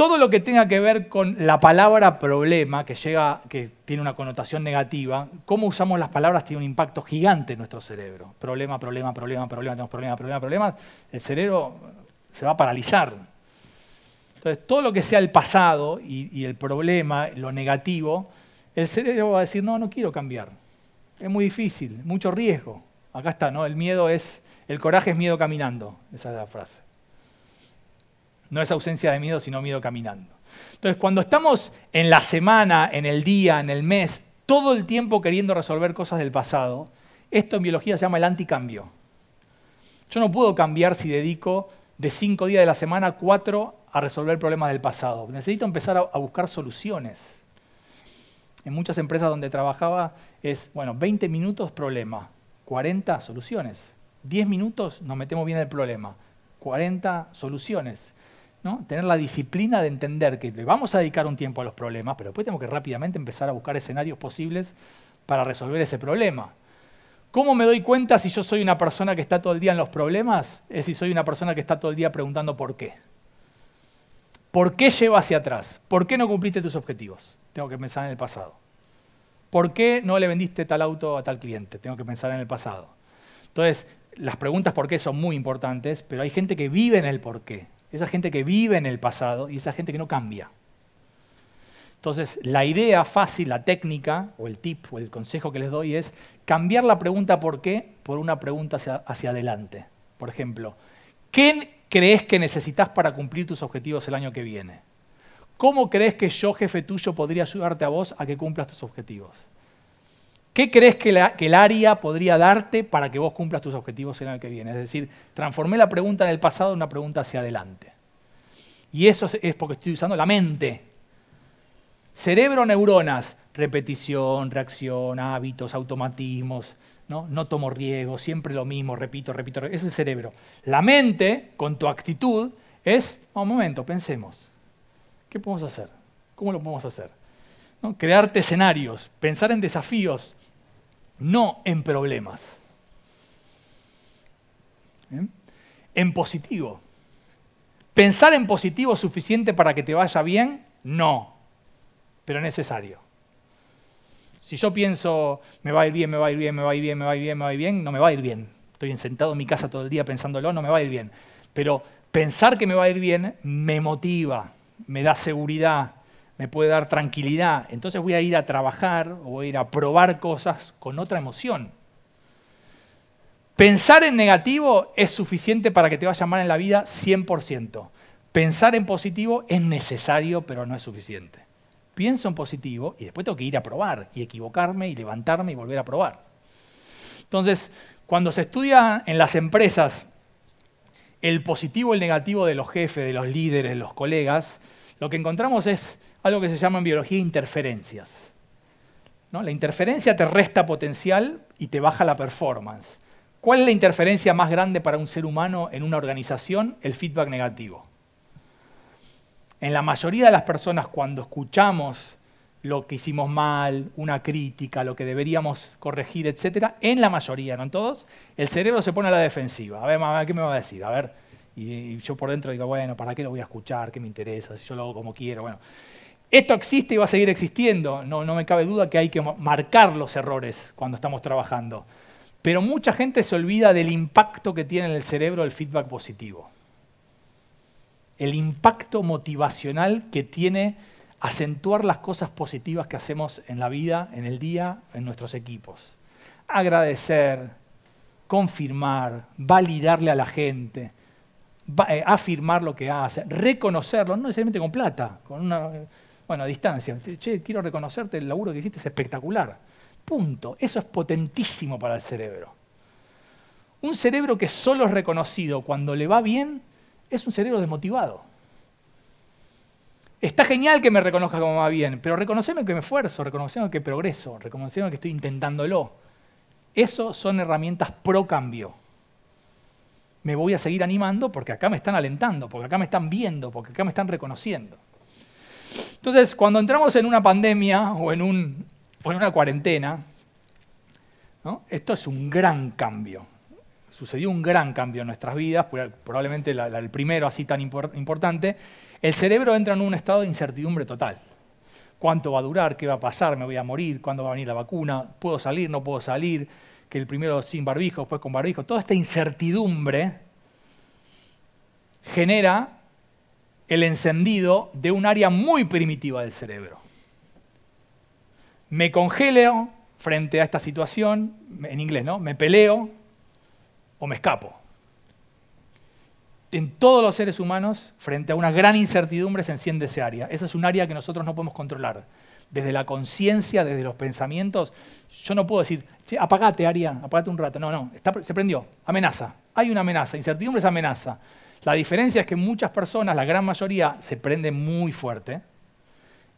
todo lo que tenga que ver con la palabra problema, que, llega, que tiene una connotación negativa, cómo usamos las palabras tiene un impacto gigante en nuestro cerebro. Problema, problema, problema, problema, tenemos problema, problema, problema. El cerebro se va a paralizar. Entonces, todo lo que sea el pasado y, el problema, lo negativo, el cerebro va a decir, no, no quiero cambiar. Es muy difícil, mucho riesgo. Acá está, ¿no? El miedo es, el coraje es miedo caminando. Esa es la frase. No es ausencia de miedo, sino miedo caminando. Entonces, cuando estamos en la semana, en el día, en el mes, todo el tiempo queriendo resolver cosas del pasado, esto en biología se llama el anticambio. Yo no puedo cambiar si dedico de cinco días de la semana cuatro a resolver problemas del pasado. Necesito empezar a buscar soluciones. En muchas empresas donde trabajaba es, bueno, 20 minutos problema, 40 soluciones. 10 minutos nos metemos bien el problema, 40 soluciones tener la disciplina de entender que le vamos a dedicar un tiempo a los problemas, pero después tengo que rápidamente empezar a buscar escenarios posibles para resolver ese problema. ¿Cómo me doy cuenta si yo soy una persona que está todo el día en los problemas? Es si soy una persona que está todo el día preguntando por qué. ¿Por qué llevo hacia atrás? ¿Por qué no cumpliste tus objetivos? Tengo que pensar en el pasado. ¿Por qué no le vendiste tal auto a tal cliente? Tengo que pensar en el pasado. Entonces, las preguntas por qué son muy importantes, pero hay gente que vive en el por qué esa gente que vive en el pasado y esa gente que no cambia. Entonces, la idea fácil, la técnica, o el tip, o el consejo que les doy es cambiar la pregunta por qué por una pregunta hacia, adelante. Por ejemplo, ¿qué crees que necesitas para cumplir tus objetivos el año que viene? ¿Cómo crees que yo, jefe tuyo, podría ayudarte a vos a que cumplas tus objetivos? ¿Qué crees que, el área podría darte para que vos cumplas tus objetivos en el año que viene? Es decir, transformé la pregunta del pasado en una pregunta hacia adelante. Y eso es porque estoy usando la mente. Cerebro, neuronas, repetición, reacción, hábitos, automatismos, no, tomo riesgos, siempre lo mismo, repito, repito, repito. Es el cerebro. La mente, con tu actitud, es, un momento, pensemos. ¿Qué podemos hacer? ¿Cómo lo podemos hacer? Crearte escenarios, pensar en desafíos, no en problemas. ¿Eh? En positivo. ¿Pensar en positivo es suficiente para que te vaya bien? No, pero es necesario. Si yo pienso, me va a ir bien, me va a ir bien, me va a ir bien, me va a ir bien, me va a ir bien, no me va a ir bien. Estoy sentado en mi casa todo el día pensándolo, no me va a ir bien. Pero pensar que me va a ir bien me motiva, me da seguridad, me puede dar tranquilidad. Entonces voy a ir a trabajar o voy a ir a probar cosas con otra emoción. Pensar en negativo es suficiente para que te vaya mal en la vida 100%. Pensar en positivo es necesario, pero no es suficiente. Pienso en positivo y después tengo que ir a probar y equivocarme y levantarme y volver a probar. Entonces, cuando se estudia en las empresas el positivo el negativo de los jefes, de los líderes, de los colegas, lo que encontramos es algo que se llama en biología interferencias. ¿No? La interferencia te resta potencial y te baja la performance. ¿Cuál es la interferencia más grande para un ser humano en una organización? El feedback negativo. En la mayoría de las personas cuando escuchamos lo que hicimos mal, una crítica, lo que deberíamos corregir, etc., en la mayoría, no en todos, el cerebro se pone a la defensiva. A ver, ¿qué me va a decir? A ver, y, yo por dentro digo, bueno, ¿para qué lo voy a escuchar? ¿Qué me interesa? Si yo lo hago como quiero, bueno. Esto existe y va a seguir existiendo, no, no me cabe duda que hay que marcar los errores cuando estamos trabajando. Pero mucha gente se olvida del impacto que tiene en el cerebro el feedback positivo. El impacto motivacional que tiene acentuar las cosas positivas que hacemos en la vida, en el día, en nuestros equipos. Agradecer, confirmar, validarle a la gente, eh, afirmar lo que hace, reconocerlo, no necesariamente con plata, con una bueno, a distancia. Che, quiero reconocerte, el laburo que hiciste es espectacular. Punto. Eso es potentísimo para el cerebro. Un cerebro que solo es reconocido cuando le va bien es un cerebro desmotivado. Está genial que me reconozca como va bien, pero reconoceme que me esfuerzo, reconoceme que progreso, reconoceme que estoy intentándolo. Eso son herramientas pro cambio. Me voy a seguir animando porque acá me están alentando, porque acá me están viendo, porque acá me están reconociendo. Entonces, cuando entramos en una pandemia o en, una cuarentena, esto es un gran cambio. Sucedió un gran cambio en nuestras vidas, probablemente el primero así tan importante. El cerebro entra en un estado de incertidumbre total. ¿Cuánto va a durar? ¿Qué va a pasar? ¿Me voy a morir? ¿Cuándo va a venir la vacuna? ¿Puedo salir? ¿No puedo salir? Que el primero sin barbijo, después con barbijo. Toda esta incertidumbre genera el encendido de un área muy primitiva del cerebro. Me congelo frente a esta situación, en inglés, ¿no? Me peleo o me escapo. En todos los seres humanos, frente a una gran incertidumbre, se enciende ese área. Esa es un área que nosotros no podemos controlar. Desde la conciencia, desde los pensamientos, yo no puedo decir, apagate, área, apagate un rato. No, no, está, se prendió. Amenaza. Hay una amenaza. Incertidumbre es amenaza. La diferencia es que muchas personas, la gran mayoría, se prende muy fuerte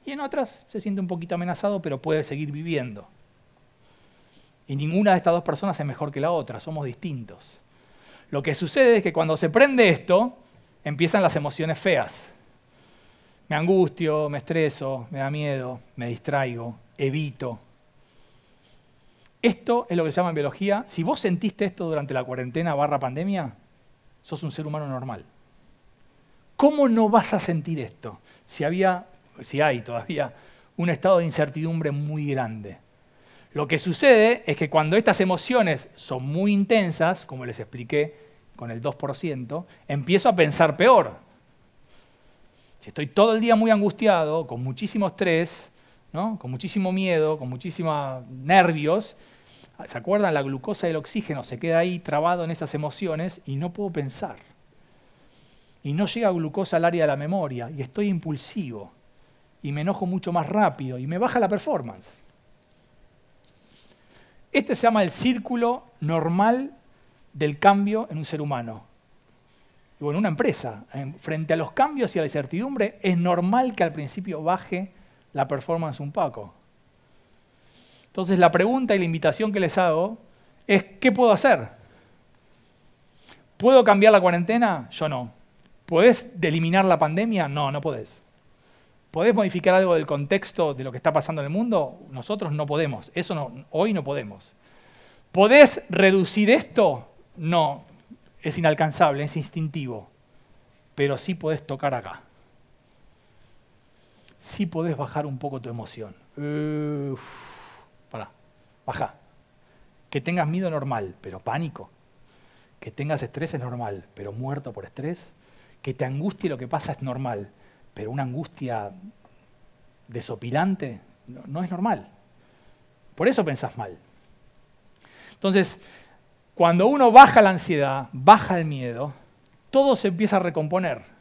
y en otras se siente un poquito amenazado, pero puede seguir viviendo. Y ninguna de estas dos personas es mejor que la otra, somos distintos. Lo que sucede es que cuando se prende esto, empiezan las emociones feas. Me angustio, me estreso, me da miedo, me distraigo, evito. Esto es lo que se llama en biología. Si vos sentiste esto durante la cuarentena barra pandemia, sos un ser humano normal. ¿Cómo no vas a sentir esto si, había, si hay todavía un estado de incertidumbre muy grande? Lo que sucede es que cuando estas emociones son muy intensas, como les expliqué con el 2%, empiezo a pensar peor. Si estoy todo el día muy angustiado, con muchísimo estrés, con muchísimo miedo, con muchísimos nervios, ¿Se acuerdan? La glucosa y el oxígeno se queda ahí trabado en esas emociones y no puedo pensar. Y no llega glucosa al área de la memoria y estoy impulsivo y me enojo mucho más rápido y me baja la performance. Este se llama el círculo normal del cambio en un ser humano. O en una empresa, frente a los cambios y a la incertidumbre, es normal que al principio baje la performance un poco. Entonces la pregunta y la invitación que les hago es, ¿qué puedo hacer? ¿Puedo cambiar la cuarentena? Yo no. ¿Podés eliminar la pandemia? No, no podés. ¿Podés modificar algo del contexto de lo que está pasando en el mundo? Nosotros no podemos. Eso no, hoy no podemos. ¿Podés reducir esto? No, es inalcanzable, es instintivo. Pero sí podés tocar acá. Sí podés bajar un poco tu emoción baja. Que tengas miedo normal, pero pánico. Que tengas estrés es normal, pero muerto por estrés. Que te angustie lo que pasa es normal, pero una angustia desopilante no, es normal. Por eso pensás mal. Entonces, cuando uno baja la ansiedad, baja el miedo, todo se empieza a recomponer.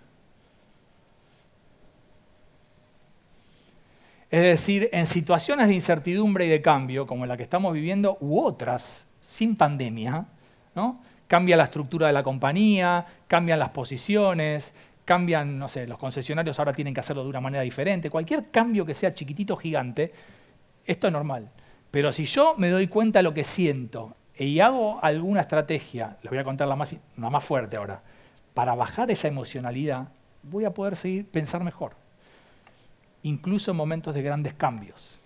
Es decir, en situaciones de incertidumbre y de cambio, como la que estamos viviendo, u otras, sin pandemia, ¿no? cambia la estructura de la compañía, cambian las posiciones, cambian, no sé, los concesionarios ahora tienen que hacerlo de una manera diferente. Cualquier cambio que sea chiquitito, o gigante, esto es normal. Pero si yo me doy cuenta de lo que siento y hago alguna estrategia, les voy a contar la más, más fuerte ahora, para bajar esa emocionalidad, voy a poder seguir pensar mejor incluso en momentos de grandes cambios.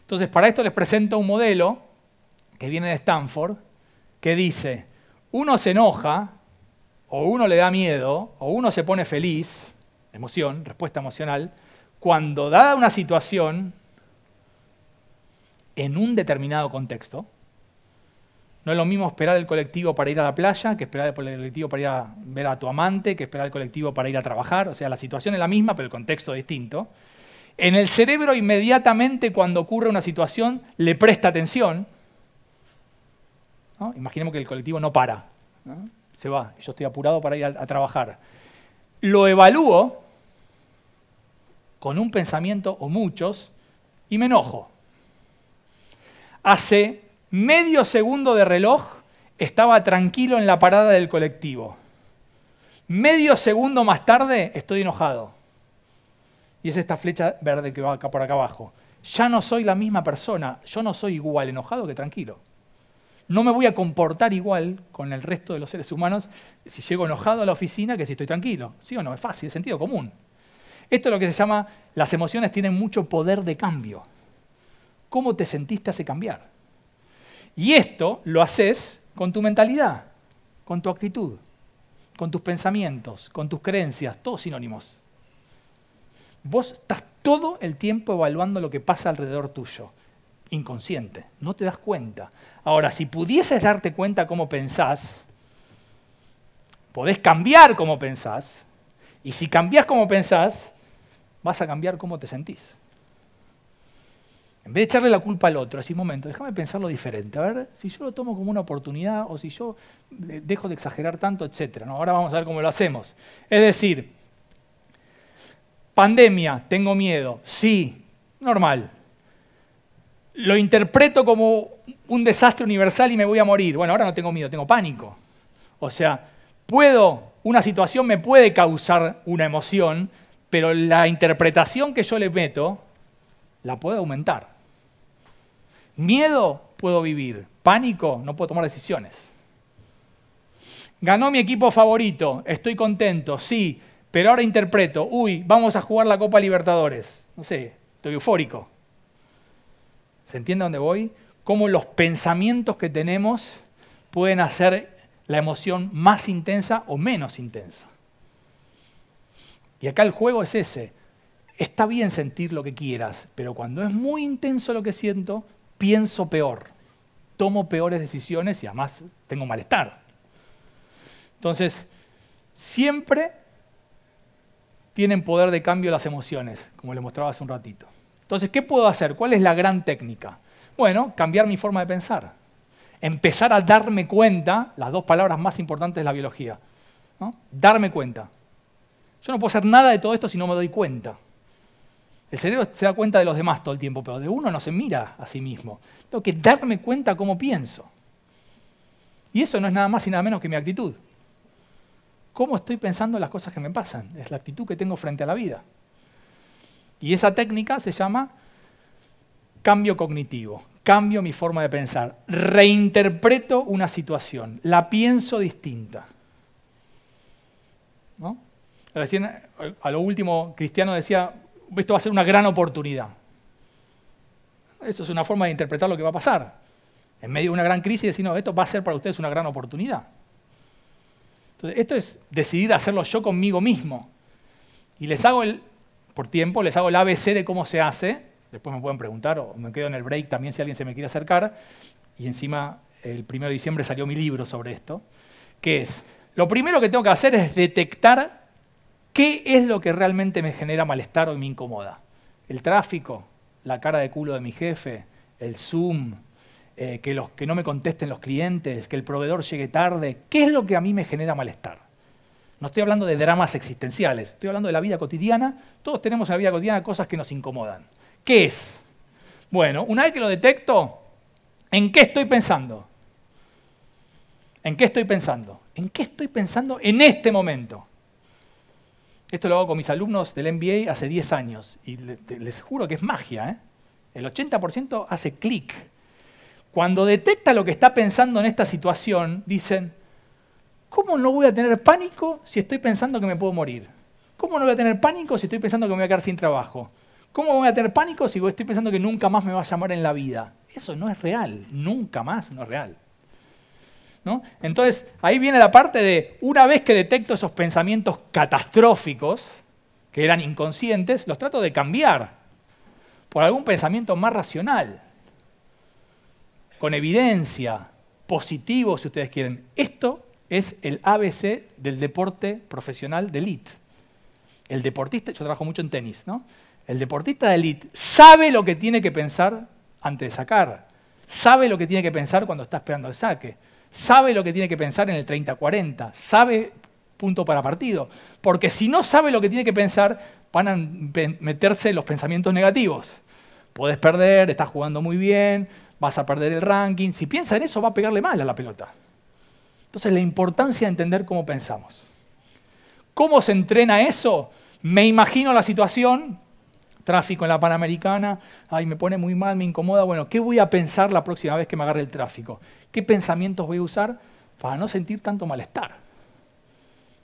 Entonces, para esto les presento un modelo que viene de Stanford, que dice, uno se enoja, o uno le da miedo, o uno se pone feliz, emoción, respuesta emocional, cuando dada una situación en un determinado contexto, no es lo mismo esperar el colectivo para ir a la playa que esperar el colectivo para ir a ver a tu amante, que esperar el colectivo para ir a trabajar. O sea, la situación es la misma, pero el contexto es distinto. En el cerebro, inmediatamente cuando ocurre una situación, le presta atención. Imaginemos que el colectivo no para. Se va, yo estoy apurado para ir a, a trabajar. Lo evalúo con un pensamiento o muchos y me enojo. Hace medio segundo de reloj, estaba tranquilo en la parada del colectivo. Medio segundo más tarde, estoy enojado. Y es esta flecha verde que va acá por acá abajo. Ya no soy la misma persona, yo no soy igual enojado que tranquilo. No me voy a comportar igual con el resto de los seres humanos si llego enojado a la oficina que si estoy tranquilo. ¿Sí o no? Es fácil, es sentido común. Esto es lo que se llama, las emociones tienen mucho poder de cambio. ¿Cómo te sentiste hace cambiar? Y esto lo haces con tu mentalidad, con tu actitud, con tus pensamientos, con tus creencias, todos sinónimos. Vos estás todo el tiempo evaluando lo que pasa alrededor tuyo, inconsciente, no te das cuenta. Ahora, si pudieses darte cuenta cómo pensás, podés cambiar cómo pensás, y si cambias cómo pensás, vas a cambiar cómo te sentís. En vez de echarle la culpa al otro, así, un momento, déjame pensarlo diferente. A ver, si yo lo tomo como una oportunidad o si yo dejo de exagerar tanto, etc. Ahora vamos a ver cómo lo hacemos. Es decir, pandemia, tengo miedo, sí, normal. Lo interpreto como un desastre universal y me voy a morir. Bueno, ahora no tengo miedo, tengo pánico. O sea, puedo, una situación me puede causar una emoción, pero la interpretación que yo le meto la puedo aumentar. Miedo puedo vivir, pánico no puedo tomar decisiones. Ganó mi equipo favorito, estoy contento, sí, pero ahora interpreto, uy, vamos a jugar la Copa Libertadores. No sé, estoy eufórico. ¿Se entiende a dónde voy? Cómo los pensamientos que tenemos pueden hacer la emoción más intensa o menos intensa. Y acá el juego es ese. Está bien sentir lo que quieras, pero cuando es muy intenso lo que siento, pienso peor, tomo peores decisiones y además tengo malestar. Entonces, siempre tienen poder de cambio las emociones, como les mostraba hace un ratito. Entonces, ¿qué puedo hacer? ¿Cuál es la gran técnica? Bueno, cambiar mi forma de pensar. Empezar a darme cuenta, las dos palabras más importantes de la biología. Darme cuenta. Yo no puedo hacer nada de todo esto si no me doy cuenta. El cerebro se da cuenta de los demás todo el tiempo, pero de uno no se mira a sí mismo. Tengo que darme cuenta cómo pienso. Y eso no es nada más y nada menos que mi actitud. ¿Cómo estoy pensando las cosas que me pasan? Es la actitud que tengo frente a la vida. Y esa técnica se llama cambio cognitivo. Cambio mi forma de pensar. Reinterpreto una situación. La pienso distinta. ¿No? Recién, eh, a lo último, Cristiano decía, esto va a ser una gran oportunidad. Eso es una forma de interpretar lo que va a pasar. En medio de una gran crisis decir, no, esto va a ser para ustedes una gran oportunidad. Entonces, esto es decidir hacerlo yo conmigo mismo. Y les hago el, por tiempo, les hago el ABC de cómo se hace. Después me pueden preguntar o me quedo en el break también si alguien se me quiere acercar. Y encima, el 1 de diciembre salió mi libro sobre esto, que es, lo primero que tengo que hacer es detectar ¿Qué es lo que realmente me genera malestar o me incomoda? ¿El tráfico? ¿La cara de culo de mi jefe? ¿El Zoom? Eh, que, los, que no me contesten los clientes? ¿Que el proveedor llegue tarde? ¿Qué es lo que a mí me genera malestar? No estoy hablando de dramas existenciales, estoy hablando de la vida cotidiana. Todos tenemos en la vida cotidiana cosas que nos incomodan. ¿Qué es? Bueno, una vez que lo detecto, ¿en qué estoy pensando? ¿En qué estoy pensando? ¿En qué estoy pensando en este momento? Esto lo hago con mis alumnos del MBA hace 10 años y les juro que es magia. ¿eh? El 80% hace clic. Cuando detecta lo que está pensando en esta situación, dicen, ¿cómo no voy a tener pánico si estoy pensando que me puedo morir? ¿Cómo no voy a tener pánico si estoy pensando que me voy a quedar sin trabajo? ¿Cómo voy a tener pánico si estoy pensando que nunca más me va a llamar en la vida? Eso no es real, nunca más no es real. ¿no? Entonces, ahí viene la parte de, una vez que detecto esos pensamientos catastróficos, que eran inconscientes, los trato de cambiar por algún pensamiento más racional, con evidencia, positivo si ustedes quieren. Esto es el ABC del deporte profesional de elite. El deportista, yo trabajo mucho en tenis, ¿no? El deportista de elite sabe lo que tiene que pensar antes de sacar, sabe lo que tiene que pensar cuando está esperando el saque, sabe lo que tiene que pensar en el 30-40, sabe punto para partido. Porque si no sabe lo que tiene que pensar, van a meterse los pensamientos negativos. Puedes perder, estás jugando muy bien, vas a perder el ranking. Si piensa en eso, va a pegarle mal a la pelota. Entonces, la importancia de entender cómo pensamos. ¿Cómo se entrena eso? Me imagino la situación, tráfico en la Panamericana, ay, me pone muy mal, me incomoda, bueno, ¿qué voy a pensar la próxima vez que me agarre el tráfico? ¿Qué pensamientos voy a usar para no sentir tanto malestar?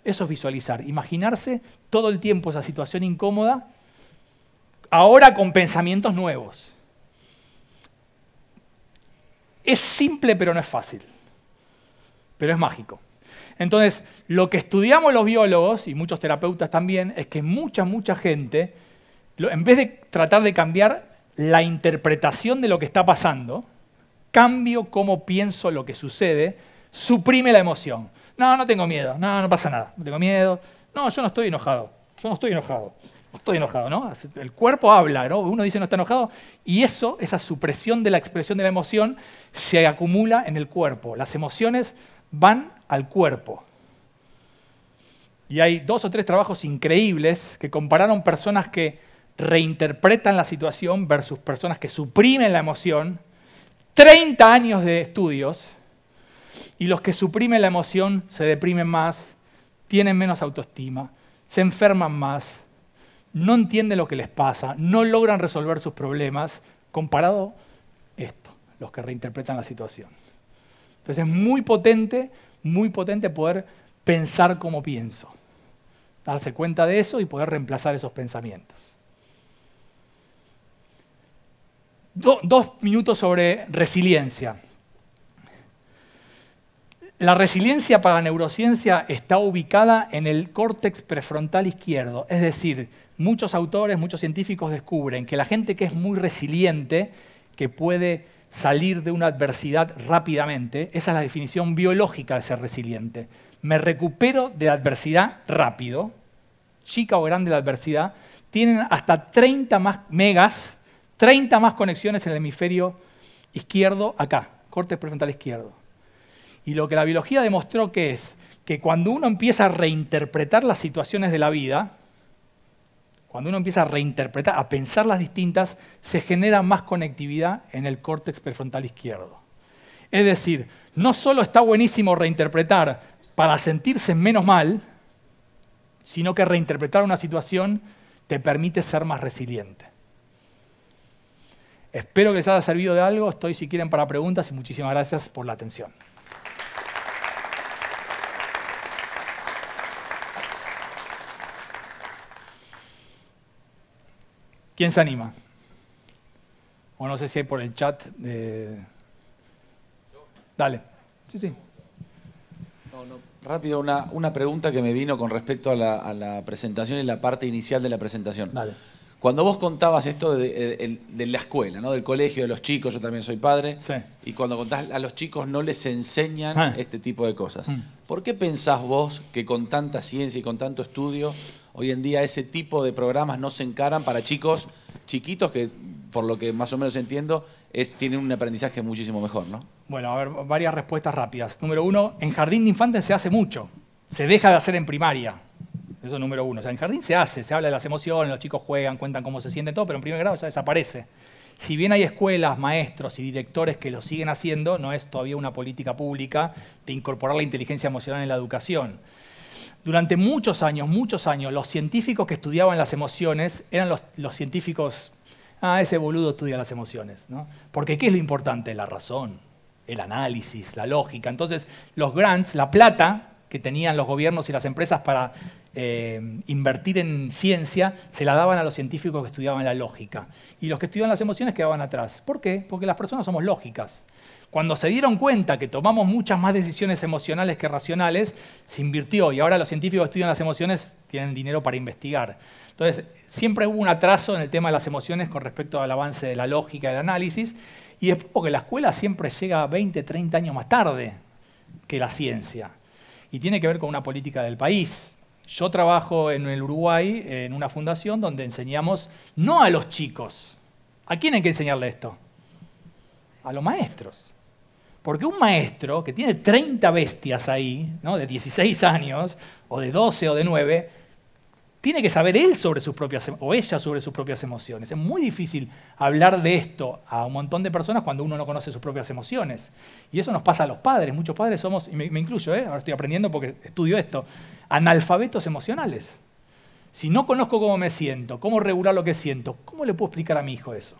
Eso es visualizar, imaginarse todo el tiempo esa situación incómoda, ahora con pensamientos nuevos. Es simple pero no es fácil, pero es mágico. Entonces, lo que estudiamos los biólogos y muchos terapeutas también es que mucha, mucha gente, en vez de tratar de cambiar la interpretación de lo que está pasando, cambio cómo pienso lo que sucede, suprime la emoción. No, no tengo miedo, no, no pasa nada, no tengo miedo. No, yo no estoy enojado, yo no estoy enojado, no estoy enojado, ¿no? El cuerpo habla, ¿no? Uno dice no está enojado y eso, esa supresión de la expresión de la emoción, se acumula en el cuerpo. Las emociones van al cuerpo. Y hay dos o tres trabajos increíbles que compararon personas que reinterpretan la situación versus personas que suprimen la emoción 30 años de estudios y los que suprimen la emoción se deprimen más, tienen menos autoestima, se enferman más, no entienden lo que les pasa, no logran resolver sus problemas, comparado esto, los que reinterpretan la situación. Entonces es muy potente, muy potente poder pensar como pienso, darse cuenta de eso y poder reemplazar esos pensamientos. dos minutos sobre resiliencia. La resiliencia para la neurociencia está ubicada en el córtex prefrontal izquierdo, es decir, muchos autores, muchos científicos descubren que la gente que es muy resiliente, que puede salir de una adversidad rápidamente, esa es la definición biológica de ser resiliente. Me recupero de la adversidad rápido, chica o grande la adversidad, tienen hasta 30 más megas 30 más conexiones en el hemisferio izquierdo, acá, corte prefrontal izquierdo. Y lo que la biología demostró que es que cuando uno empieza a reinterpretar las situaciones de la vida, cuando uno empieza a reinterpretar, a pensar las distintas, se genera más conectividad en el córtex prefrontal izquierdo. Es decir, no solo está buenísimo reinterpretar para sentirse menos mal, sino que reinterpretar una situación te permite ser más resiliente. Espero que les haya servido de algo. Estoy, si quieren, para preguntas y muchísimas gracias por la atención. ¿Quién se anima? O no sé si hay por el chat. De... Dale. Sí, sí. Rápido, una, pregunta que me vino con respecto a la, a la presentación y la parte inicial de la presentación. Dale. Cuando vos contabas esto de, la escuela, del colegio, de los chicos, yo también soy padre, y cuando contás a los chicos no les enseñan ah. este tipo de cosas. Mm. ¿Por qué pensás vos que con tanta ciencia y con tanto estudio, hoy en día ese tipo de programas no se encaran para chicos chiquitos que, por lo que más o menos entiendo, tienen un aprendizaje muchísimo mejor? ¿no? Bueno, a ver, varias respuestas rápidas. Número uno, en jardín de infantes se hace mucho, se deja de hacer en primaria eso es número uno. O sea, en jardín se hace, se habla de las emociones, los chicos juegan, cuentan cómo se sienten, todo, pero en primer grado ya desaparece. Si bien hay escuelas, maestros y directores que lo siguen haciendo, no es todavía una política pública de incorporar la inteligencia emocional en la educación. Durante muchos años, muchos años, los científicos que estudiaban las emociones eran los, científicos, ah, ese boludo estudia las emociones, ¿no? Porque ¿qué es lo importante? La razón, el análisis, la lógica. Entonces, los grants, la plata que tenían los gobiernos y las empresas para eh, invertir en ciencia se la daban a los científicos que estudiaban la lógica. Y los que estudiaban las emociones quedaban atrás. ¿Por qué? Porque las personas somos lógicas. Cuando se dieron cuenta que tomamos muchas más decisiones emocionales que racionales, se invirtió y ahora los científicos que estudian las emociones tienen dinero para investigar. Entonces, siempre hubo un atraso en el tema de las emociones con respecto al avance de la lógica, del análisis, y es porque la escuela siempre llega 20, 30 años más tarde que la ciencia y tiene que ver con una política del país. Yo trabajo en el Uruguay en una fundación donde enseñamos no a los chicos. ¿A quién hay que enseñarle esto? A los maestros. Porque un maestro que tiene 30 bestias ahí, ¿no? de 16 años, o de 12 o de 9, tiene que saber él sobre sus propias em, o ella sobre sus propias emociones. Es muy difícil hablar de esto a un montón de personas cuando uno no conoce sus propias emociones. Y eso nos pasa a los padres. Muchos padres somos, y me, incluyo, ¿eh? ahora estoy aprendiendo porque estudio esto, analfabetos emocionales. Si no conozco cómo me siento, cómo regular lo que siento, ¿cómo le puedo explicar a mi hijo eso?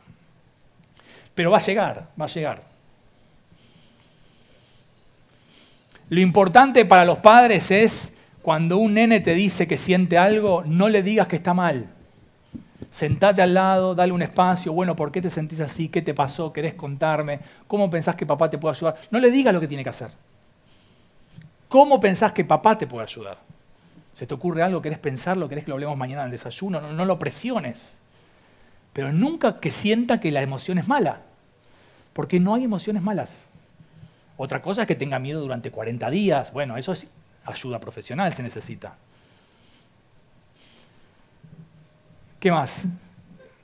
Pero va a llegar, va a llegar. Lo importante para los padres es cuando un nene te dice que siente algo, no le digas que está mal. Sentate al lado, dale un espacio, bueno, ¿por qué te sentís así? ¿Qué te pasó? ¿Querés contarme? ¿Cómo pensás que papá te puede ayudar? No le digas lo que tiene que hacer. ¿Cómo pensás que papá te puede ayudar? ¿Se te ocurre algo? ¿Querés pensarlo? ¿Querés que lo hablemos mañana en el desayuno? No, lo presiones. Pero nunca que sienta que la emoción es mala. Porque no hay emociones malas. Otra cosa es que tenga miedo durante 40 días. Bueno, eso es ayuda profesional se necesita. ¿Qué más?